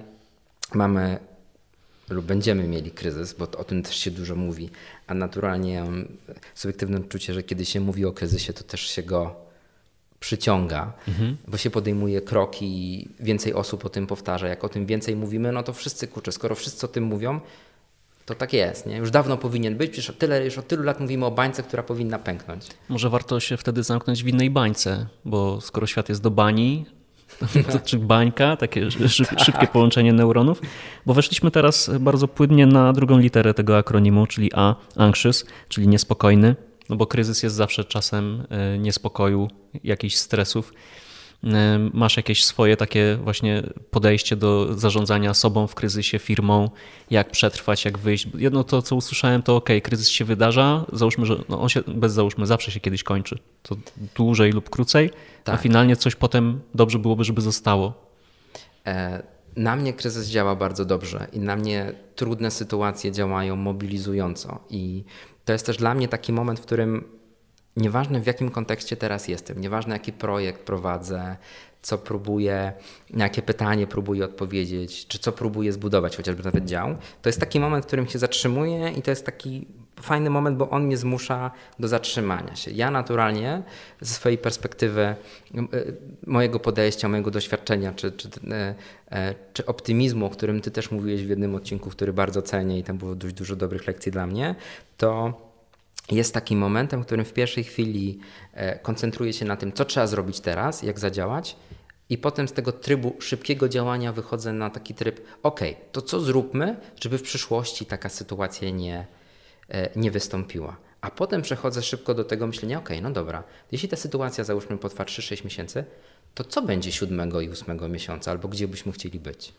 mamy lub będziemy mieli kryzys, bo o tym też się dużo mówi, a naturalnie ja mam subiektywne odczucie, że kiedy się mówi o kryzysie, to też się go przyciąga, mhm. bo się podejmuje kroki i więcej osób o tym powtarza. Jak o tym więcej mówimy, no to wszyscy kurczę, skoro wszyscy o tym mówią, to tak jest. Nie? Już dawno powinien być, przecież tyle, już od tylu lat mówimy o bańce, która powinna pęknąć. Może warto się wtedy zamknąć w innej bańce, bo skoro świat jest do bani, to, czy bańka, takie szyb, tak. szybkie połączenie neuronów, bo weszliśmy teraz bardzo płynnie na drugą literę tego akronimu, czyli A, anxious, czyli niespokojny, no bo kryzys jest zawsze czasem e, niespokoju, jakichś stresów. E, masz jakieś swoje takie właśnie podejście do zarządzania sobą w kryzysie, firmą, jak przetrwać, jak wyjść. Jedno to, co usłyszałem, to ok, kryzys się wydarza, załóżmy, że no on się, bez załóżmy, zawsze się kiedyś kończy. To dłużej lub krócej, tak. a finalnie coś potem dobrze byłoby, żeby zostało. E, na mnie kryzys działa bardzo dobrze i na mnie trudne sytuacje działają mobilizująco. I to jest też dla mnie taki moment, w którym nieważne w jakim kontekście teraz jestem, nieważne jaki projekt prowadzę, co próbuję, na jakie pytanie próbuję odpowiedzieć, czy co próbuję zbudować, chociażby nawet dział, to jest taki moment, w którym się zatrzymuję i to jest taki fajny moment, bo on mnie zmusza do zatrzymania się. Ja naturalnie ze swojej perspektywy e, mojego podejścia, mojego doświadczenia, czy, czy, e, e, czy optymizmu, o którym ty też mówiłeś w jednym odcinku, który bardzo cenię i tam było dość dużo dobrych lekcji dla mnie, to jest takim momentem, w którym w pierwszej chwili e, koncentruje się na tym, co trzeba zrobić teraz, jak zadziałać, i potem z tego trybu szybkiego działania wychodzę na taki tryb, ok, to co zróbmy, żeby w przyszłości taka sytuacja nie, e, nie wystąpiła. A potem przechodzę szybko do tego myślenia, ok, no dobra, jeśli ta sytuacja załóżmy potrwa 3-6 miesięcy, to co będzie 7 i 8 miesiąca, albo gdzie byśmy chcieli być?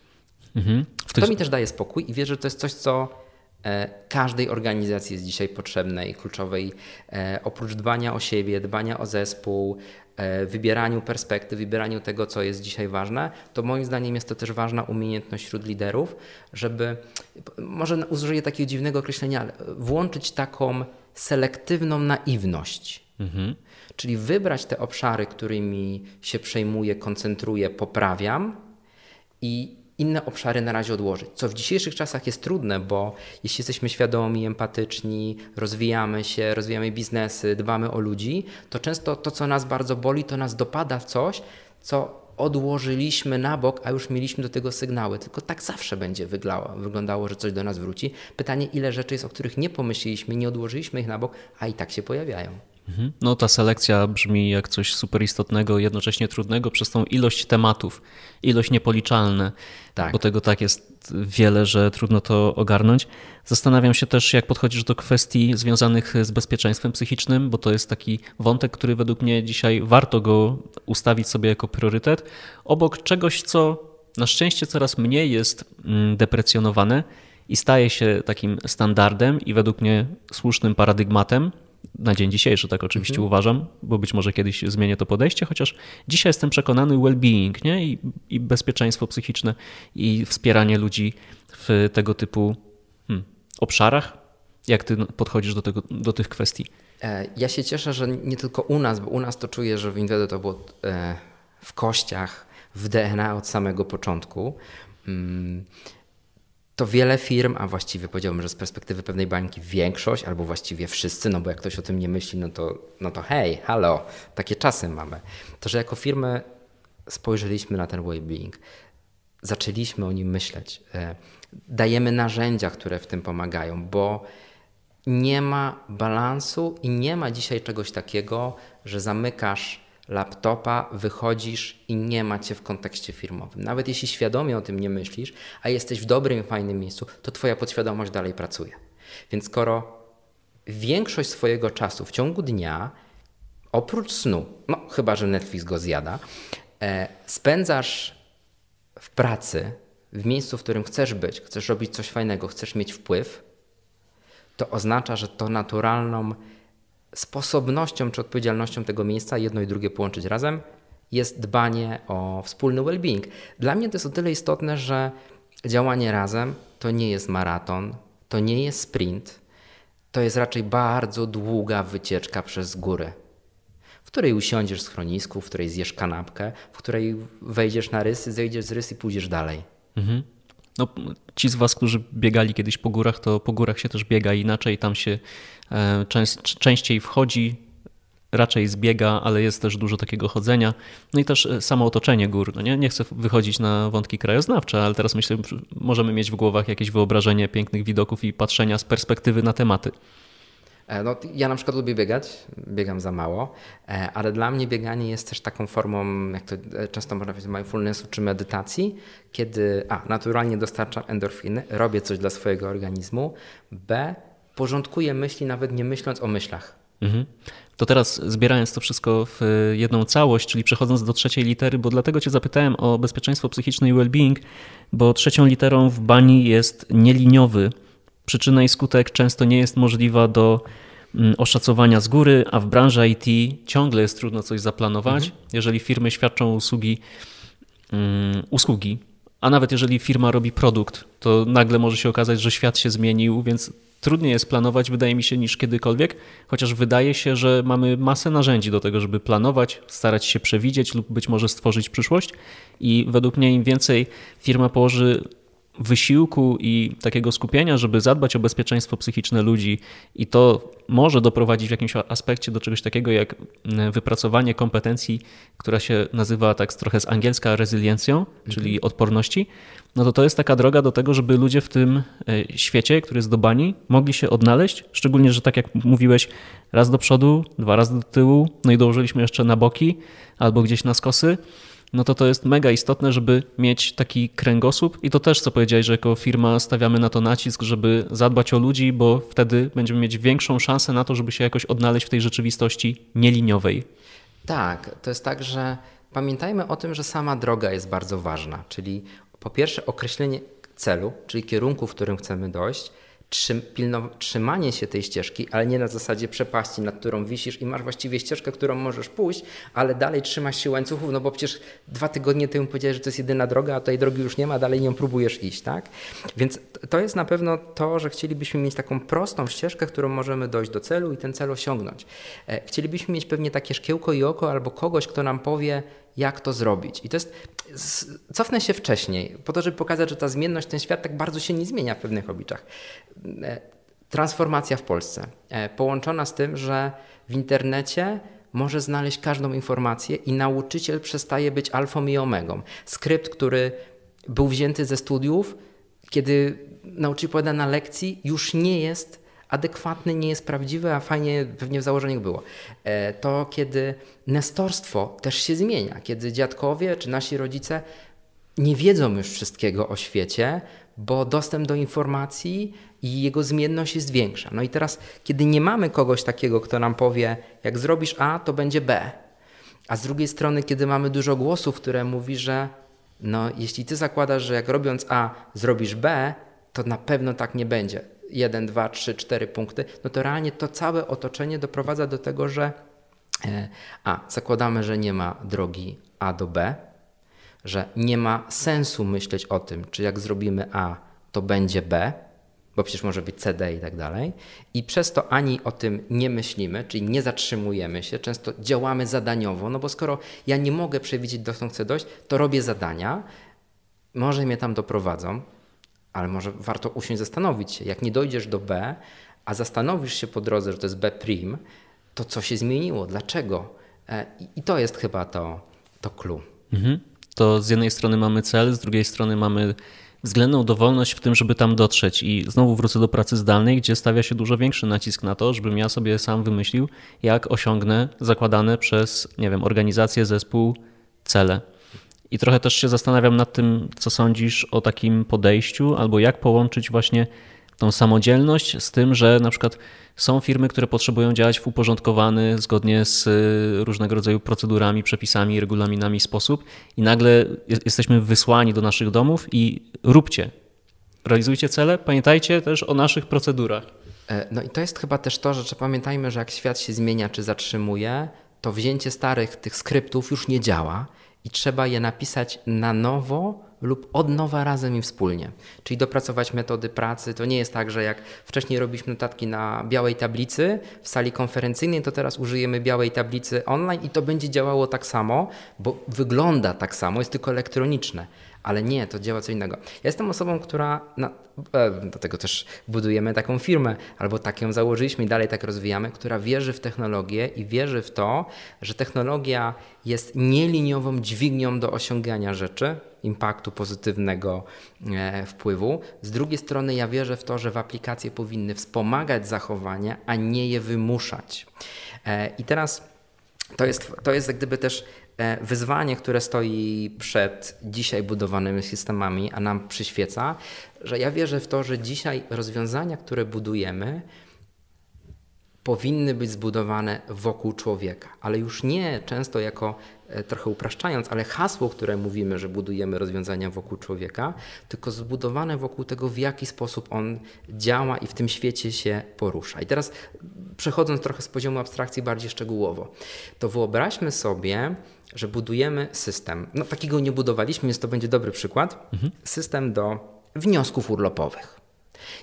Mhm. To mi też daje spokój i wierzę, że to jest coś, co E, każdej organizacji jest dzisiaj potrzebnej, kluczowej. E, oprócz dbania o siebie, dbania o zespół, e, wybieraniu perspektyw, wybieraniu tego, co jest dzisiaj ważne, to moim zdaniem jest to też ważna umiejętność wśród liderów, żeby, może użyję takiego dziwnego określenia, ale włączyć taką selektywną naiwność. Mhm. Czyli wybrać te obszary, którymi się przejmuję, koncentruję, poprawiam i inne obszary na razie odłożyć, co w dzisiejszych czasach jest trudne, bo jeśli jesteśmy świadomi, empatyczni, rozwijamy się, rozwijamy biznesy, dbamy o ludzi, to często to, co nas bardzo boli, to nas dopada coś, co odłożyliśmy na bok, a już mieliśmy do tego sygnały. Tylko tak zawsze będzie wyglało, wyglądało, że coś do nas wróci. Pytanie, ile rzeczy jest, o których nie pomyśleliśmy, nie odłożyliśmy ich na bok, a i tak się pojawiają. Mhm. No ta selekcja brzmi jak coś super istotnego, jednocześnie trudnego przez tą ilość tematów, ilość niepoliczalne, tak. bo tego tak jest wiele, że trudno to ogarnąć. Zastanawiam się też, jak podchodzisz do kwestii związanych z bezpieczeństwem psychicznym, bo to jest taki wątek, który według mnie dzisiaj warto go ustawić sobie jako priorytet, obok czegoś, co na szczęście coraz mniej jest mm, deprecjonowane i staje się takim standardem i według mnie słusznym paradygmatem na dzień dzisiejszy tak oczywiście mhm. uważam, bo być może kiedyś zmienię to podejście, chociaż dzisiaj jestem przekonany well-being nie? I, i bezpieczeństwo psychiczne i wspieranie ludzi w tego typu hmm, obszarach. Jak ty podchodzisz do, tego, do tych kwestii? E, ja się cieszę, że nie tylko u nas, bo u nas to czuję, że w Inwedo to było e, w kościach, w DNA od samego początku. Mm, to wiele firm, a właściwie powiedziałbym, że z perspektywy pewnej bańki większość, albo właściwie wszyscy, no bo jak ktoś o tym nie myśli, no to, no to hej, halo, takie czasy mamy. To, że jako firmy spojrzeliśmy na ten well-being, zaczęliśmy o nim myśleć, e, dajemy narzędzia, które w tym pomagają, bo nie ma balansu i nie ma dzisiaj czegoś takiego, że zamykasz laptopa, wychodzisz i nie ma cię w kontekście firmowym. Nawet jeśli świadomie o tym nie myślisz, a jesteś w dobrym, fajnym miejscu, to twoja podświadomość dalej pracuje. Więc skoro większość swojego czasu w ciągu dnia, oprócz snu, no chyba, że Netflix go zjada, e, spędzasz w pracy, w miejscu, w którym chcesz być, chcesz robić coś fajnego, chcesz mieć wpływ, to oznacza, że to naturalną sposobnością czy odpowiedzialnością tego miejsca, jedno i drugie połączyć razem, jest dbanie o wspólny well-being. Dla mnie to jest o tyle istotne, że działanie razem to nie jest maraton, to nie jest sprint, to jest raczej bardzo długa wycieczka przez góry, w której usiądziesz w schronisku, w której zjesz kanapkę, w której wejdziesz na rysy, zejdziesz z rysy i pójdziesz dalej. Mhm. No, ci z Was, którzy biegali kiedyś po górach, to po górach się też biega inaczej, tam się E, częściej wchodzi, raczej zbiega, ale jest też dużo takiego chodzenia. No i też e, samo otoczenie gór. No nie, nie chcę wychodzić na wątki krajoznawcze, ale teraz myślę, możemy mieć w głowach jakieś wyobrażenie pięknych widoków i patrzenia z perspektywy na tematy. E, no, ja na przykład lubię biegać, biegam za mało, ale dla mnie bieganie jest też taką formą, jak to często można powiedzieć, mindfulnessu czy medytacji, kiedy a, naturalnie dostarczam endorfiny, robię coś dla swojego organizmu, b, porządkuje myśli, nawet nie myśląc o myślach. Mhm. To teraz zbierając to wszystko w e, jedną całość, czyli przechodząc do trzeciej litery, bo dlatego Cię zapytałem o bezpieczeństwo psychiczne i well-being, bo trzecią literą w bani jest nieliniowy. Przyczyna i skutek często nie jest możliwa do mm, oszacowania z góry, a w branży IT ciągle jest trudno coś zaplanować. Mhm. Jeżeli firmy świadczą usługi, um, usługi, a nawet jeżeli firma robi produkt, to nagle może się okazać, że świat się zmienił, więc trudniej jest planować, wydaje mi się, niż kiedykolwiek, chociaż wydaje się, że mamy masę narzędzi do tego, żeby planować, starać się przewidzieć lub być może stworzyć przyszłość. I według mnie im więcej firma położy wysiłku i takiego skupienia, żeby zadbać o bezpieczeństwo psychiczne ludzi, i to może doprowadzić w jakimś aspekcie do czegoś takiego jak mm, wypracowanie kompetencji, która się nazywa tak trochę z angielska rezyliencją, czyli mhm. odporności, no to to jest taka droga do tego, żeby ludzie w tym e, świecie, który jest do bani, mogli się odnaleźć. Szczególnie, że tak jak mówiłeś, raz do przodu, dwa razy do tyłu, no i dołożyliśmy jeszcze na boki albo gdzieś na skosy. No to to jest mega istotne, żeby mieć taki kręgosłup i to też, co powiedziałeś, że jako firma stawiamy na to nacisk, żeby zadbać o ludzi, bo wtedy będziemy mieć większą szansę na to, żeby się jakoś odnaleźć w tej rzeczywistości nieliniowej. Tak, to jest tak, że pamiętajmy o tym, że sama droga jest bardzo ważna, czyli po pierwsze, określenie celu, czyli kierunku, w którym chcemy dojść, trzymanie się tej ścieżki, ale nie na zasadzie przepaści, nad którą wisisz i masz właściwie ścieżkę, którą możesz pójść, ale dalej trzymasz się łańcuchów, no bo przecież dwa tygodnie temu powiedziałeś, że to jest jedyna droga, a tej drogi już nie ma, dalej nią próbujesz iść, tak? Więc to jest na pewno to, że chcielibyśmy mieć taką prostą ścieżkę, którą możemy dojść do celu i ten cel osiągnąć. E, chcielibyśmy mieć pewnie takie szkiełko i oko albo kogoś, kto nam powie, jak to zrobić. I to jest, cofnę się wcześniej, po to, żeby pokazać, że ta zmienność, ten świat tak bardzo się nie zmienia w pewnych obliczach. E, transformacja w Polsce, e, połączona z tym, że w internecie może znaleźć każdą informację i nauczyciel przestaje być alfą i omegą. Skrypt, który był wzięty ze studiów, kiedy nauczyciel powiada na lekcji, już nie jest adekwatny, nie jest prawdziwy, a fajnie pewnie w założeniach było. E, to kiedy nestorstwo też się zmienia, kiedy dziadkowie czy nasi rodzice nie wiedzą już wszystkiego o świecie, bo dostęp do informacji i jego zmienność jest większa. No i teraz, kiedy nie mamy kogoś takiego, kto nam powie, jak zrobisz A, to będzie B. A z drugiej strony, kiedy mamy dużo głosów, które mówi, że no, jeśli ty zakładasz, że jak robiąc A, zrobisz B, to na pewno tak nie będzie 1, 2, 3, 4 punkty, no to realnie to całe otoczenie doprowadza do tego, że e, a zakładamy, że nie ma drogi A do B, że nie ma sensu myśleć o tym, czy jak zrobimy A, to będzie B, bo przecież może być CD i tak dalej. I przez to ani o tym nie myślimy, czyli nie zatrzymujemy się, często działamy zadaniowo, no bo skoro ja nie mogę przewidzieć, dokąd chcę dojść, to robię zadania, może mnie tam doprowadzą, ale może warto usiąść, zastanowić się. Jak nie dojdziesz do B, a zastanowisz się po drodze, że to jest B prim, to co się zmieniło, dlaczego? E, I to jest chyba to, to clue. Mhm. To z jednej strony mamy cel, z drugiej strony mamy względną dowolność w tym, żeby tam dotrzeć. I znowu wrócę do pracy zdalnej, gdzie stawia się dużo większy nacisk na to, żebym ja sobie sam wymyślił, jak osiągnę zakładane przez, nie wiem, organizację, zespół cele. I trochę też się zastanawiam nad tym, co sądzisz o takim podejściu, albo jak połączyć właśnie tą samodzielność z tym, że na przykład są firmy, które potrzebują działać w uporządkowany, zgodnie z y, różnego rodzaju procedurami, przepisami, regulaminami sposób, i nagle jesteśmy wysłani do naszych domów i róbcie, realizujcie cele, pamiętajcie też o naszych procedurach. E, no i to jest chyba też to, że pamiętajmy, że jak świat się zmienia czy zatrzymuje, to wzięcie starych tych skryptów już nie działa i trzeba je napisać na nowo lub od nowa razem i wspólnie. Czyli dopracować metody pracy. To nie jest tak, że jak wcześniej robiliśmy notatki na białej tablicy w sali konferencyjnej, to teraz użyjemy białej tablicy online i to będzie działało tak samo, bo wygląda tak samo, jest tylko elektroniczne. Ale nie, to działa co innego. Ja jestem osobą, która, na, e, dlatego też budujemy taką firmę, albo tak ją założyliśmy i dalej tak rozwijamy, która wierzy w technologię i wierzy w to, że technologia jest nieliniową dźwignią do osiągania rzeczy, impaktu, pozytywnego e, wpływu. Z drugiej strony ja wierzę w to, że w aplikacje powinny wspomagać zachowania, a nie je wymuszać. E, I teraz to jest, to jest jak gdyby też e, wyzwanie, które stoi przed dzisiaj budowanymi systemami, a nam przyświeca, że ja wierzę w to, że dzisiaj rozwiązania, które budujemy, powinny być zbudowane wokół człowieka, ale już nie często jako E, trochę upraszczając, ale hasło, które mówimy, że budujemy rozwiązania wokół człowieka, tylko zbudowane wokół tego, w jaki sposób on działa i w tym świecie się porusza. I teraz przechodząc trochę z poziomu abstrakcji bardziej szczegółowo, to wyobraźmy sobie, że budujemy system. No takiego nie budowaliśmy, więc to będzie dobry przykład. Mhm. System do wniosków urlopowych.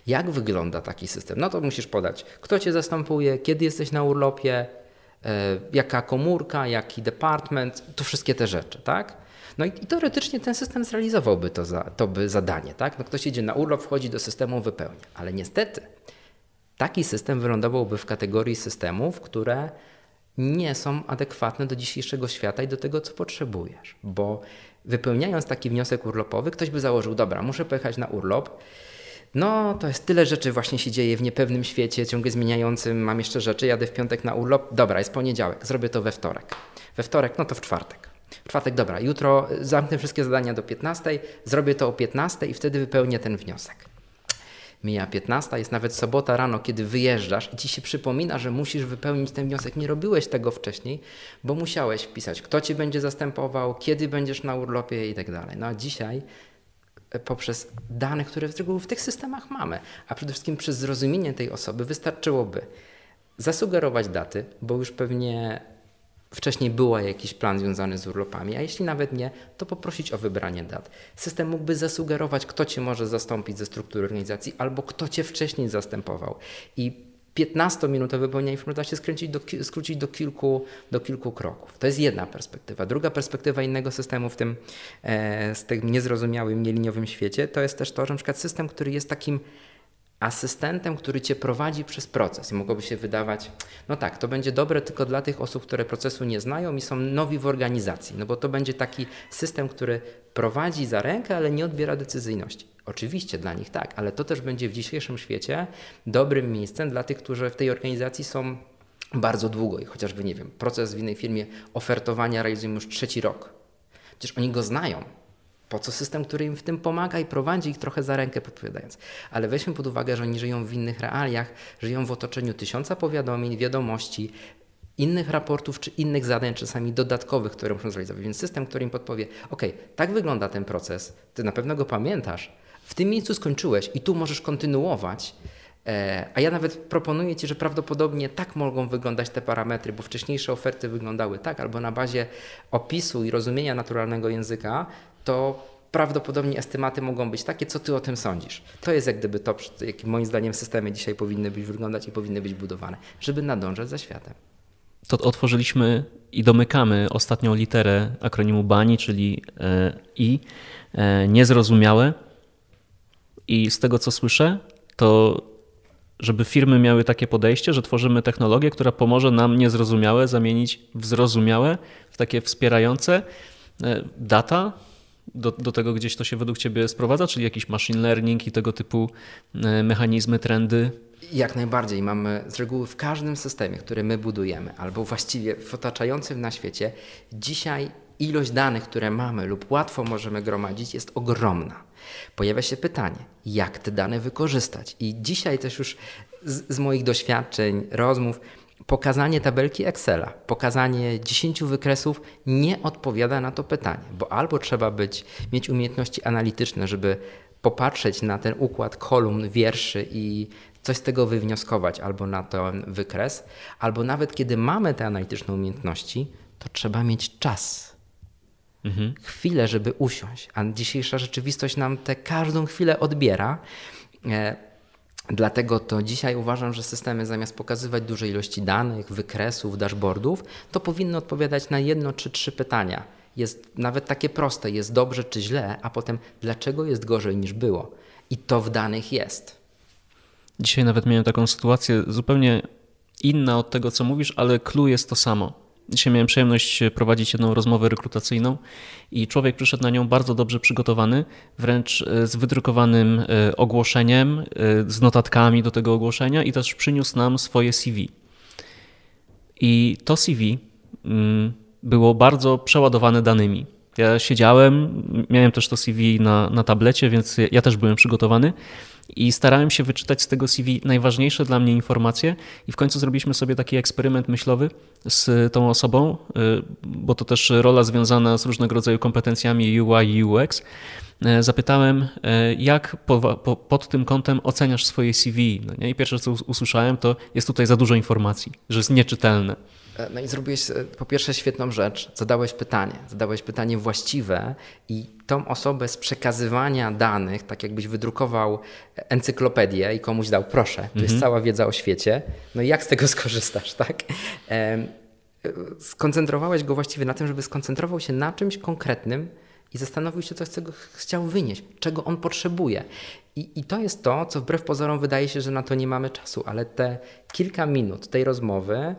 Jak wygląda taki system? No to musisz podać, kto cię zastępuje, kiedy jesteś na urlopie, E, jaka komórka, jaki department, to wszystkie te rzeczy, tak? No i, i teoretycznie ten system zrealizowałby to, za, to by zadanie, tak? No ktoś idzie na urlop, wchodzi do systemu, wypełnia. Ale niestety taki system wylądowałby w kategorii systemów, które nie są adekwatne do dzisiejszego świata i do tego, co potrzebujesz. Bo wypełniając taki wniosek urlopowy, ktoś by założył, dobra, muszę pojechać na urlop, no, to jest tyle rzeczy właśnie się dzieje w niepewnym świecie, ciągle zmieniającym, mam jeszcze rzeczy, jadę w piątek na urlop, dobra, jest poniedziałek, zrobię to we wtorek. We wtorek, no to w czwartek. W czwartek, dobra, jutro y, zamknę wszystkie zadania do 15, zrobię to o 15 i wtedy wypełnię ten wniosek. Mija 15, jest nawet sobota rano, kiedy wyjeżdżasz i ci się przypomina, że musisz wypełnić ten wniosek. Nie robiłeś tego wcześniej, bo musiałeś wpisać, kto ci będzie zastępował, kiedy będziesz na urlopie i tak dalej. No a dzisiaj E, poprzez dane, które w reguły w tych systemach mamy, a przede wszystkim przez zrozumienie tej osoby wystarczyłoby zasugerować daty, bo już pewnie wcześniej była jakiś plan związany z urlopami, a jeśli nawet nie, to poprosić o wybranie dat. System mógłby zasugerować, kto cię może zastąpić ze struktury organizacji albo kto cię wcześniej zastępował. I 15-minutowy powinien da się skręcić do, skrócić do kilku, do kilku kroków. To jest jedna perspektywa. Druga perspektywa innego systemu w tym, e, z tym niezrozumiałym, nieliniowym świecie to jest też to, że np. system, który jest takim asystentem, który cię prowadzi przez proces. I mogłoby się wydawać, no tak, to będzie dobre tylko dla tych osób, które procesu nie znają i są nowi w organizacji, no bo to będzie taki system, który prowadzi za rękę, ale nie odbiera decyzyjności. Oczywiście dla nich tak, ale to też będzie w dzisiejszym świecie dobrym miejscem dla tych, którzy w tej organizacji są bardzo długo i chociażby, nie wiem, proces w innej firmie ofertowania realizują już trzeci rok. Przecież oni go znają. Po co system, który im w tym pomaga i prowadzi ich trochę za rękę podpowiadając. Ale weźmy pod uwagę, że oni żyją w innych realiach, żyją w otoczeniu tysiąca powiadomień, wiadomości, innych raportów czy innych zadań, czasami dodatkowych, które muszą zrealizować. Więc system, który im podpowie, ok, tak wygląda ten proces, ty na pewno go pamiętasz, w tym miejscu skończyłeś i tu możesz kontynuować. E, a ja nawet proponuję Ci, że prawdopodobnie tak mogą wyglądać te parametry, bo wcześniejsze oferty wyglądały tak, albo na bazie opisu i rozumienia naturalnego języka, to prawdopodobnie estymaty mogą być takie, co Ty o tym sądzisz. To jest jak gdyby to, jakim moim zdaniem systemy dzisiaj powinny być wyglądać i powinny być budowane, żeby nadążać za światem. To otworzyliśmy i domykamy ostatnią literę akronimu BANI, czyli e, I, e, niezrozumiałe. I z tego co słyszę, to żeby firmy miały takie podejście, że tworzymy technologię, która pomoże nam niezrozumiałe zamienić w zrozumiałe, w takie wspierające e, data. Do, do tego gdzieś to się według Ciebie sprowadza, czyli jakiś machine learning i tego typu e, mechanizmy, trendy? Jak najbardziej. Mamy z reguły w każdym systemie, który my budujemy, albo właściwie w otaczającym na świecie, dzisiaj ilość danych, które mamy lub łatwo możemy gromadzić, jest ogromna. Pojawia się pytanie, jak te dane wykorzystać? I dzisiaj też już z, z moich doświadczeń, rozmów, pokazanie tabelki Excela, pokazanie 10 wykresów nie odpowiada na to pytanie, bo albo trzeba być, mieć umiejętności analityczne, żeby popatrzeć na ten układ kolumn, wierszy i coś z tego wywnioskować, albo na ten wykres, albo nawet kiedy mamy te analityczne umiejętności, to trzeba mieć czas mhm. chwilę, żeby usiąść. A dzisiejsza rzeczywistość nam tę każdą chwilę odbiera. E, dlatego to dzisiaj uważam, że systemy zamiast pokazywać duże ilości danych, wykresów, dashboardów, to powinny odpowiadać na jedno czy trzy pytania. Jest nawet takie proste, jest dobrze czy źle, a potem dlaczego jest gorzej niż było. I to w danych jest. Dzisiaj nawet miałem taką sytuację zupełnie inna od tego, co mówisz, ale clue jest to samo Dzisiaj miałem przyjemność e, prowadzić jedną rozmowę rekrutacyjną i człowiek przyszedł na nią bardzo dobrze przygotowany, wręcz e, z wydrukowanym e, ogłoszeniem, z notatkami do tego ogłoszenia i też przyniósł nam swoje CV. I to CV mm, było bardzo przeładowane danymi. Ja siedziałem, miałem też to CV na, na tablecie, więc ja też byłem przygotowany. I starałem się wyczytać z tego CV najważniejsze dla mnie informacje, i w końcu zrobiliśmy sobie taki eksperyment myślowy z tą osobą, y, bo to też rola związana z różnego rodzaju kompetencjami UI i UX. Y, zapytałem, y, jak po, po, pod tym kątem oceniasz swoje CV. No nie? I pierwsze, co usłyszałem, to jest tutaj za dużo informacji, że jest nieczytelne. E, no i zrobiłeś e, po pierwsze świetną rzecz, zadałeś pytanie, zadałeś pytanie właściwe i tą osobę z przekazywania danych, tak jakbyś wydrukował encyklopedię i komuś dał, proszę, to mhm. jest cała wiedza o świecie, no i jak z tego skorzystasz, tak? Skoncentrowałeś go właściwie na tym, żeby skoncentrował się na czymś konkretnym, i zastanowił się, co z tego chciał wynieść, czego on potrzebuje. I, I, to jest to, co wbrew pozorom wydaje się, że na to nie mamy czasu, ale te kilka minut tej rozmowy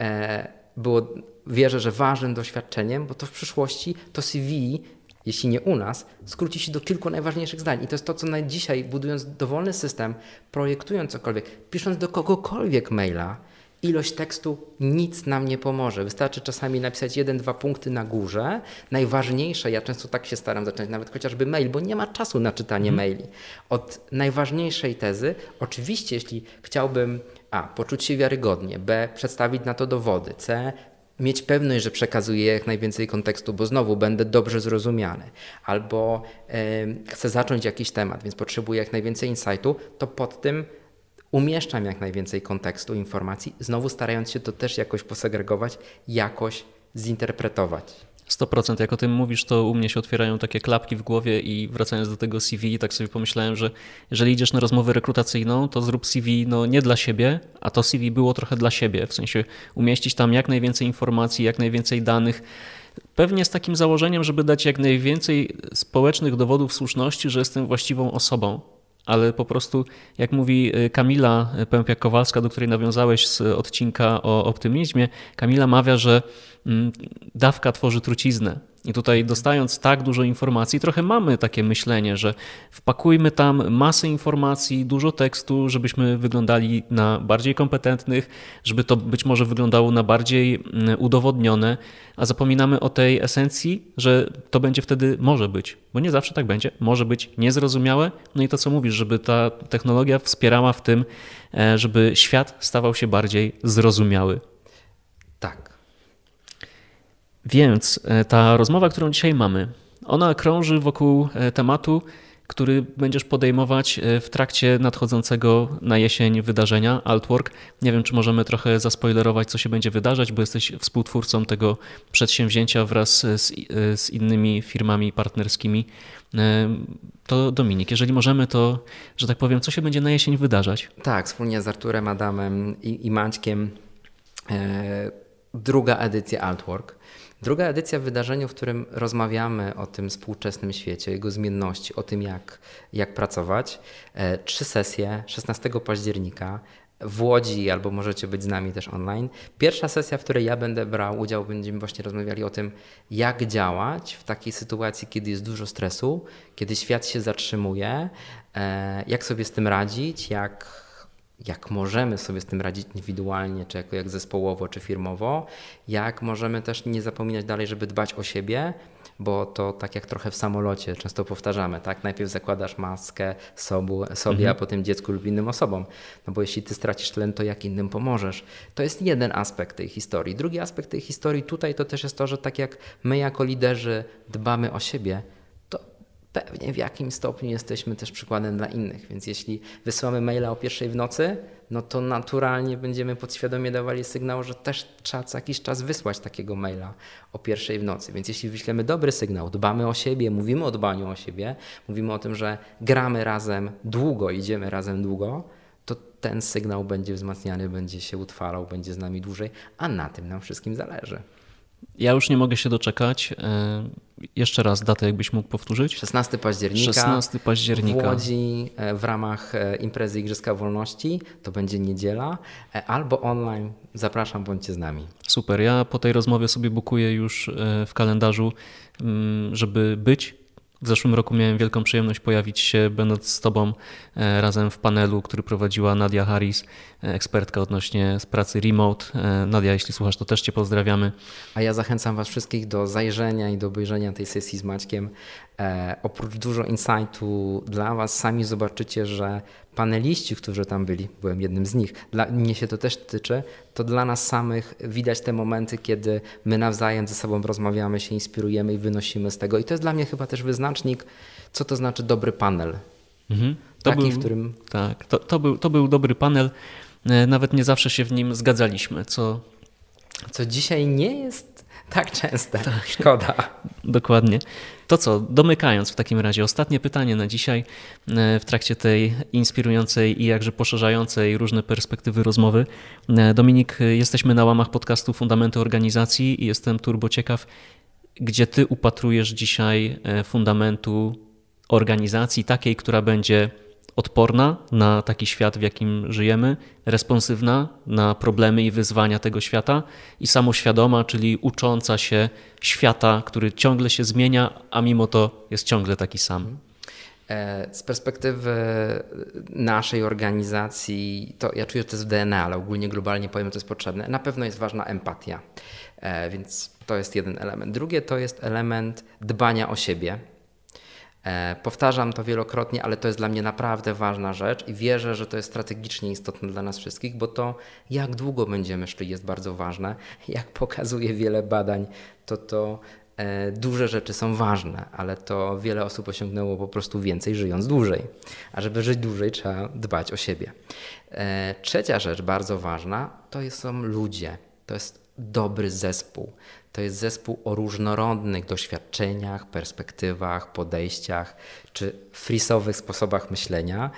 E, było, wierzę, że ważnym doświadczeniem, bo to w przyszłości to CV, jeśli nie u nas, skróci się do kilku najważniejszych zdań. I to jest to, co na dzisiaj, budując dowolny system, projektując cokolwiek, pisząc do kogokolwiek maila, ilość tekstu nic nam nie pomoże. Wystarczy czasami napisać jeden, dwa punkty na górze. Najważniejsze, ja często tak się staram zacząć, nawet chociażby mail, bo nie ma czasu na czytanie mm. maili. Od najważniejszej tezy, oczywiście, jeśli chciałbym a. Poczuć się wiarygodnie. B. Przedstawić na to dowody. C. Mieć pewność, że przekazuję jak najwięcej kontekstu, bo znowu będę dobrze zrozumiany, albo y, chcę zacząć jakiś temat, więc potrzebuję jak najwięcej insightu, to pod tym umieszczam jak najwięcej kontekstu, informacji, znowu starając się to też jakoś posegregować, jakoś zinterpretować. 100%. Jak o tym mówisz, to u mnie się otwierają takie klapki w głowie i wracając do tego CV, tak sobie pomyślałem, że jeżeli idziesz na rozmowę rekrutacyjną, to zrób CV no nie dla siebie, a to CV było trochę dla siebie, w sensie umieścić tam jak najwięcej informacji, jak najwięcej danych. Pewnie z takim założeniem, żeby dać jak najwięcej społecznych dowodów słuszności, że jestem właściwą osobą ale po prostu, jak mówi y, Kamila y, Pępiak-Kowalska, do której nawiązałeś z odcinka o optymizmie, Kamila mawia, że mm, dawka tworzy truciznę. I tutaj dostając tak dużo informacji, trochę mamy takie myślenie, że wpakujmy tam masę informacji, dużo tekstu, żebyśmy wyglądali na bardziej kompetentnych, żeby to być może wyglądało na bardziej mm, udowodnione, a zapominamy o tej esencji, że to będzie wtedy może być, bo nie zawsze tak będzie, może być niezrozumiałe. No i to, co mówisz, żeby ta technologia wspierała w tym, e, żeby świat stawał się bardziej zrozumiały. Więc e, ta rozmowa, którą dzisiaj mamy, ona krąży wokół e, tematu, który będziesz podejmować e, w trakcie nadchodzącego na jesień wydarzenia Altwork. Nie wiem, czy możemy trochę zaspoilerować, co się będzie wydarzać, bo jesteś współtwórcą tego przedsięwzięcia wraz z, z innymi firmami partnerskimi. To Dominik, jeżeli możemy, to, że tak powiem, co się będzie na jesień wydarzać? Tak, wspólnie z Arturem, Adamem i, i Maćkiem. druga edycja Altwork Druga edycja w wydarzeniu, w którym rozmawiamy o tym współczesnym świecie, jego zmienności, o tym jak, jak pracować. E, trzy sesje 16 października w Łodzi, albo możecie być z nami też online. Pierwsza sesja, w której ja będę brał udział, będziemy właśnie rozmawiali o tym, jak działać w takiej sytuacji, kiedy jest dużo stresu, kiedy świat się zatrzymuje, e, jak sobie z tym radzić, jak jak możemy sobie z tym radzić indywidualnie, czy jako, jak zespołowo, czy firmowo, jak możemy też nie zapominać dalej, żeby dbać o siebie, bo to tak jak trochę w samolocie często powtarzamy, tak? Najpierw zakładasz maskę sobu, sobie, mhm. a potem dziecku lub innym osobom. No bo jeśli ty stracisz tlen, to jak innym pomożesz? To jest jeden aspekt tej historii. Drugi aspekt tej historii tutaj to też jest to, że tak jak my jako liderzy dbamy o siebie, pewnie w jakim stopniu jesteśmy też przykładem dla innych. Więc jeśli wysyłamy maila o pierwszej w nocy, no to naturalnie będziemy podświadomie dawali sygnał, że też trzeba co jakiś czas wysłać takiego maila o pierwszej w nocy. Więc jeśli wyślemy dobry sygnał, dbamy o siebie, mówimy o dbaniu o siebie, mówimy o tym, że gramy razem długo, idziemy razem długo, to ten sygnał będzie wzmacniany, będzie się utrwalał, będzie z nami dłużej, a na tym nam wszystkim zależy. Ja już nie mogę się doczekać. E, jeszcze raz datę, jakbyś mógł powtórzyć. 16 października. 16 października. W Łodzi e, w ramach e, imprezy Igrzyska Wolności. To będzie niedziela. Albo online. Zapraszam, bądźcie z nami. Super. Ja po tej rozmowie sobie bukuję już w kalendarzu, mm, żeby być w zeszłym roku miałem wielką przyjemność pojawić się, będąc z Tobą e, razem w panelu, który prowadziła Nadia Harris, e, ekspertka odnośnie z pracy remote. E, Nadia, jeśli słuchasz, to też Cię pozdrawiamy. A ja zachęcam Was wszystkich do zajrzenia i do obejrzenia tej sesji z Maćkiem E, oprócz dużo insightu dla Was, sami zobaczycie, że paneliści, którzy tam byli, byłem jednym z nich, dla mnie się to też tyczy, to dla nas samych widać te momenty, kiedy my nawzajem ze sobą rozmawiamy, się inspirujemy i wynosimy z tego. I to jest dla mnie chyba też wyznacznik, co to znaczy dobry panel. Mhm. To Taki, był, w którym. Tak, to, to, był, to był dobry panel. E, nawet nie zawsze się w nim zgadzaliśmy, co. Co dzisiaj nie jest tak częste. Tak. Szkoda. Dokładnie. To co, domykając w takim razie, ostatnie pytanie na dzisiaj e, w trakcie tej inspirującej i jakże poszerzającej różne perspektywy rozmowy. E, Dominik, jesteśmy na łamach podcastu Fundamenty Organizacji i jestem turbo ciekaw, gdzie ty upatrujesz dzisiaj e, fundamentu organizacji takiej, która będzie odporna na taki świat, w jakim żyjemy, responsywna na problemy i wyzwania tego świata i samoświadoma, czyli ucząca się świata, który ciągle się zmienia, a mimo to jest ciągle taki sam. Mhm. E, z perspektywy naszej organizacji, to ja czuję, że to jest w DNA, ale ogólnie globalnie powiem, to jest potrzebne. Na pewno jest ważna empatia, e, więc to jest jeden element. Drugie to jest element dbania o siebie E, powtarzam to wielokrotnie, ale to jest dla mnie naprawdę ważna rzecz i wierzę, że to jest strategicznie istotne dla nas wszystkich, bo to, jak długo będziemy szli, jest bardzo ważne. Jak pokazuje wiele badań, to to e, duże rzeczy są ważne, ale to wiele osób osiągnęło po prostu więcej żyjąc dłużej. A żeby żyć dłużej, trzeba dbać o siebie. E, trzecia rzecz bardzo ważna to są ludzie. To jest dobry zespół. To jest zespół o różnorodnych doświadczeniach, perspektywach, podejściach czy frisowych sposobach myślenia.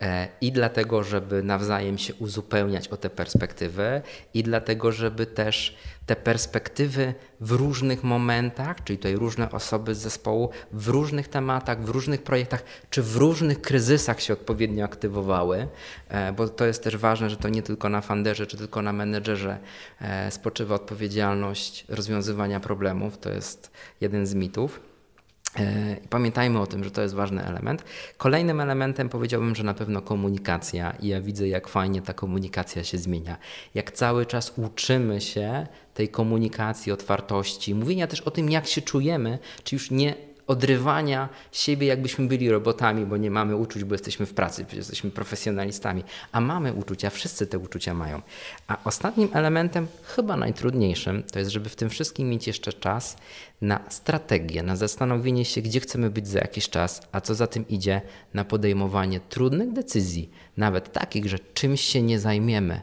E, i dlatego, żeby nawzajem się uzupełniać o te perspektywy, i dlatego, żeby też te perspektywy w różnych momentach, czyli tutaj różne osoby z zespołu, w różnych tematach, w różnych projektach, czy w różnych kryzysach się odpowiednio aktywowały, e, bo to jest też ważne, że to nie tylko na fanderze, czy tylko na menedżerze e, spoczywa odpowiedzialność rozwiązywania problemów, to jest jeden z mitów. E, pamiętajmy o tym, że to jest ważny element. Kolejnym elementem powiedziałbym, że na pewno komunikacja i ja widzę, jak fajnie ta komunikacja się zmienia. Jak cały czas uczymy się tej komunikacji, otwartości, mówienia też o tym, jak się czujemy, czy już nie odrywania siebie, jakbyśmy byli robotami, bo nie mamy uczuć, bo jesteśmy w pracy, jesteśmy profesjonalistami, a mamy uczucia, wszyscy te uczucia mają. A ostatnim elementem, chyba najtrudniejszym, to jest, żeby w tym wszystkim mieć jeszcze czas na strategię, na zastanowienie się, gdzie chcemy być za jakiś czas, a co za tym idzie, na podejmowanie trudnych decyzji, nawet takich, że czymś się nie zajmiemy,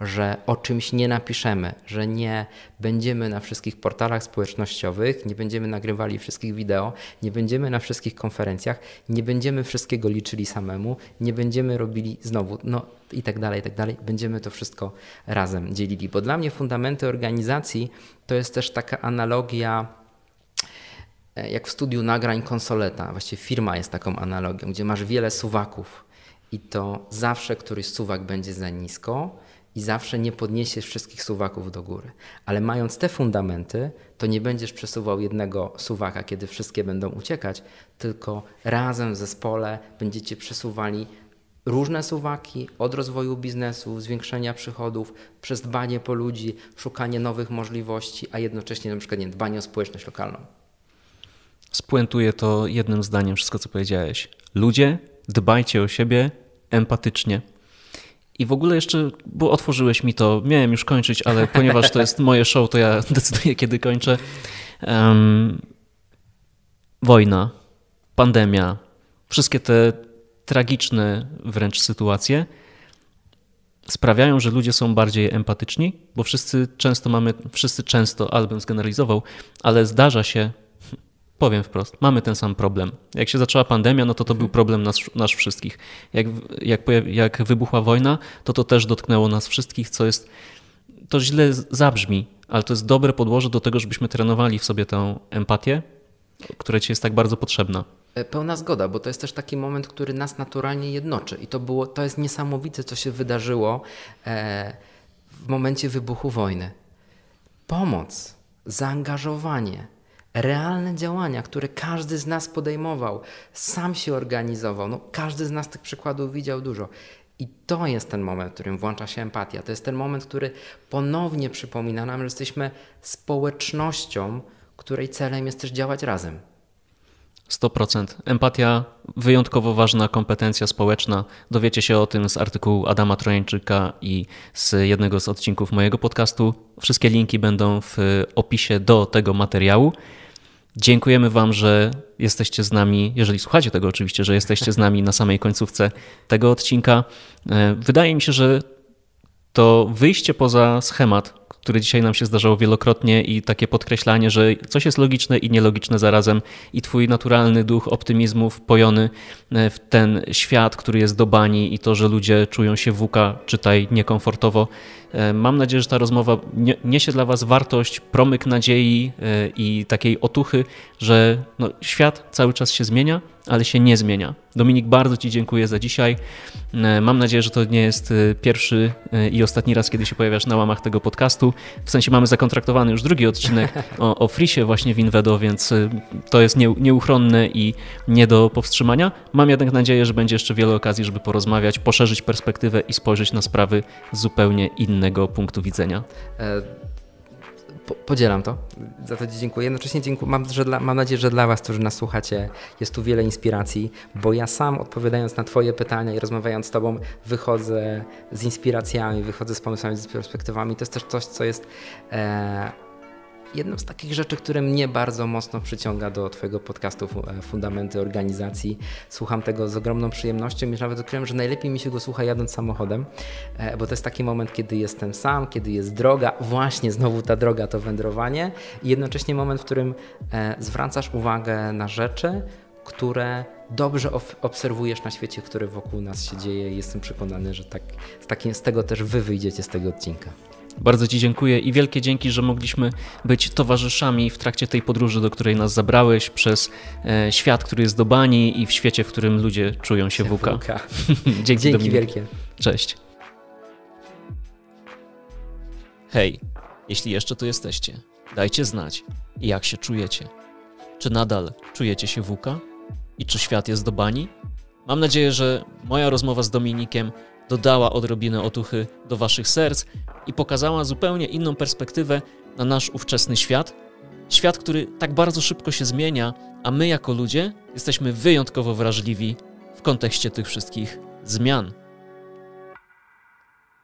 że o czymś nie napiszemy, że nie będziemy na wszystkich portalach społecznościowych, nie będziemy nagrywali wszystkich wideo, nie będziemy na wszystkich konferencjach, nie będziemy wszystkiego liczyli samemu, nie będziemy robili znowu, no i tak dalej, i tak dalej. Będziemy to wszystko razem dzielili, bo dla mnie fundamenty organizacji to jest też taka analogia e, jak w studiu nagrań konsoleta. Właściwie firma jest taką analogią, gdzie masz wiele suwaków i to zawsze któryś suwak będzie za nisko, i zawsze nie podniesiesz wszystkich suwaków do góry. Ale mając te fundamenty, to nie będziesz przesuwał jednego suwaka, kiedy wszystkie będą uciekać, tylko razem w zespole będziecie przesuwali różne suwaki od rozwoju biznesu, zwiększenia przychodów, przez dbanie po ludzi, szukanie nowych możliwości, a jednocześnie na przykład nie, dbanie o społeczność lokalną. Spuentuję to jednym zdaniem wszystko, co powiedziałeś. Ludzie, dbajcie o siebie empatycznie. I w ogóle jeszcze, bo otworzyłeś mi to, miałem już kończyć, ale ponieważ to jest moje show, to ja decyduję, kiedy kończę. Um, wojna, pandemia, wszystkie te tragiczne wręcz sytuacje sprawiają, że ludzie są bardziej empatyczni, bo wszyscy często mamy, wszyscy często, album zgeneralizował, ale zdarza się Powiem wprost, mamy ten sam problem. Jak się zaczęła pandemia, no to to był mhm. problem nas, nas wszystkich. Jak, jak, jak wybuchła wojna, to to też dotknęło nas wszystkich, co jest, to źle zabrzmi, ale to jest dobre podłoże do tego, żebyśmy trenowali w sobie tę empatię, która ci jest tak bardzo potrzebna. E, pełna zgoda, bo to jest też taki moment, który nas naturalnie jednoczy. I to, było, to jest niesamowite, co się wydarzyło e, w momencie wybuchu wojny. Pomoc, zaangażowanie, realne działania, które każdy z nas podejmował, sam się organizował. No, każdy z nas tych przykładów widział dużo. I to jest ten moment, w którym włącza się empatia. To jest ten moment, który ponownie przypomina nam, że jesteśmy społecznością, której celem jest też działać razem. 100%. Empatia wyjątkowo ważna kompetencja społeczna. Dowiecie się o tym z artykułu Adama Trojańczyka i z jednego z odcinków mojego podcastu. Wszystkie linki będą w opisie do tego materiału. Dziękujemy Wam, że jesteście z nami, jeżeli słuchacie tego oczywiście, że jesteście z nami na samej końcówce tego odcinka. E, wydaje mi się, że to wyjście poza schemat które dzisiaj nam się zdarzało wielokrotnie i takie podkreślanie, że coś jest logiczne i nielogiczne zarazem i twój naturalny duch optymizmu wpojony e, w ten świat, który jest do bani i to, że ludzie czują się wuka, czytaj, niekomfortowo. E, mam nadzieję, że ta rozmowa niesie dla was wartość, promyk nadziei e, i takiej otuchy, że no, świat cały czas się zmienia, ale się nie zmienia. Dominik, bardzo Ci dziękuję za dzisiaj. Mam nadzieję, że to nie jest pierwszy i ostatni raz, kiedy się pojawiasz na łamach tego podcastu podcastu. W sensie mamy zakontraktowany już drugi odcinek o, o Frisie właśnie w Invedo, więc y, to jest nie, nieuchronne i nie do powstrzymania. Mam jednak nadzieję, że będzie jeszcze wiele okazji, żeby porozmawiać, poszerzyć perspektywę i spojrzeć na sprawy z zupełnie innego punktu widzenia. E podzielam to. Za to Ci dziękuję. Jednocześnie dziękuję. Mam, że dla, mam nadzieję, że dla Was, którzy nas słuchacie, jest tu wiele inspiracji, bo ja sam odpowiadając na Twoje pytania i rozmawiając z Tobą, wychodzę z inspiracjami, wychodzę z pomysłami, z perspektywami. To jest też coś, co jest. E, jedną z takich rzeczy, które mnie bardzo mocno przyciąga do Twojego podcastu e, Fundamenty Organizacji. Słucham tego z ogromną przyjemnością i nawet odkryłem, że najlepiej mi się go słucha jadąc samochodem, e, bo to jest taki moment, kiedy jestem sam, kiedy jest droga, właśnie znowu ta droga to wędrowanie i jednocześnie moment, w którym e, zwracasz uwagę na rzeczy, które dobrze obserwujesz na świecie, który wokół nas się dzieje. Jestem przekonany, że tak, z, takim, z tego też Wy wyjdziecie z tego odcinka. Bardzo Ci dziękuję i wielkie dzięki, że mogliśmy być towarzyszami w trakcie tej podróży, do której nas zabrałeś przez e, świat, który jest do bani i w świecie, w którym ludzie czują się wuka. dzięki dzięki wielkie. Cześć. Hej, jeśli jeszcze tu jesteście, dajcie znać, jak się czujecie. Czy nadal czujecie się wuka? I czy świat jest do bani? Mam nadzieję, że moja rozmowa z Dominikiem dodała odrobinę otuchy do waszych serc i pokazała zupełnie inną perspektywę na nasz ówczesny świat. Świat, który tak bardzo szybko się zmienia, a my jako ludzie jesteśmy wyjątkowo wrażliwi w kontekście tych wszystkich zmian.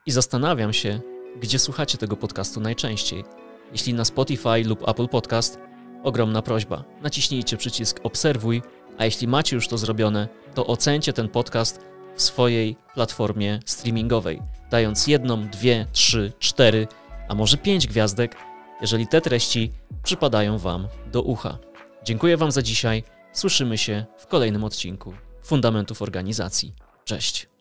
I zastanawiam się, gdzie słuchacie tego podcastu najczęściej. Jeśli na Spotify lub Apple Podcast, ogromna prośba. Naciśnijcie przycisk obserwuj, a jeśli macie już to zrobione, to ocencie ten podcast w swojej platformie streamingowej, dając jedną, dwie, trzy, cztery, a może pięć gwiazdek, jeżeli te treści przypadają Wam do ucha. Dziękuję Wam za dzisiaj. Słyszymy się w kolejnym odcinku Fundamentów Organizacji. Cześć.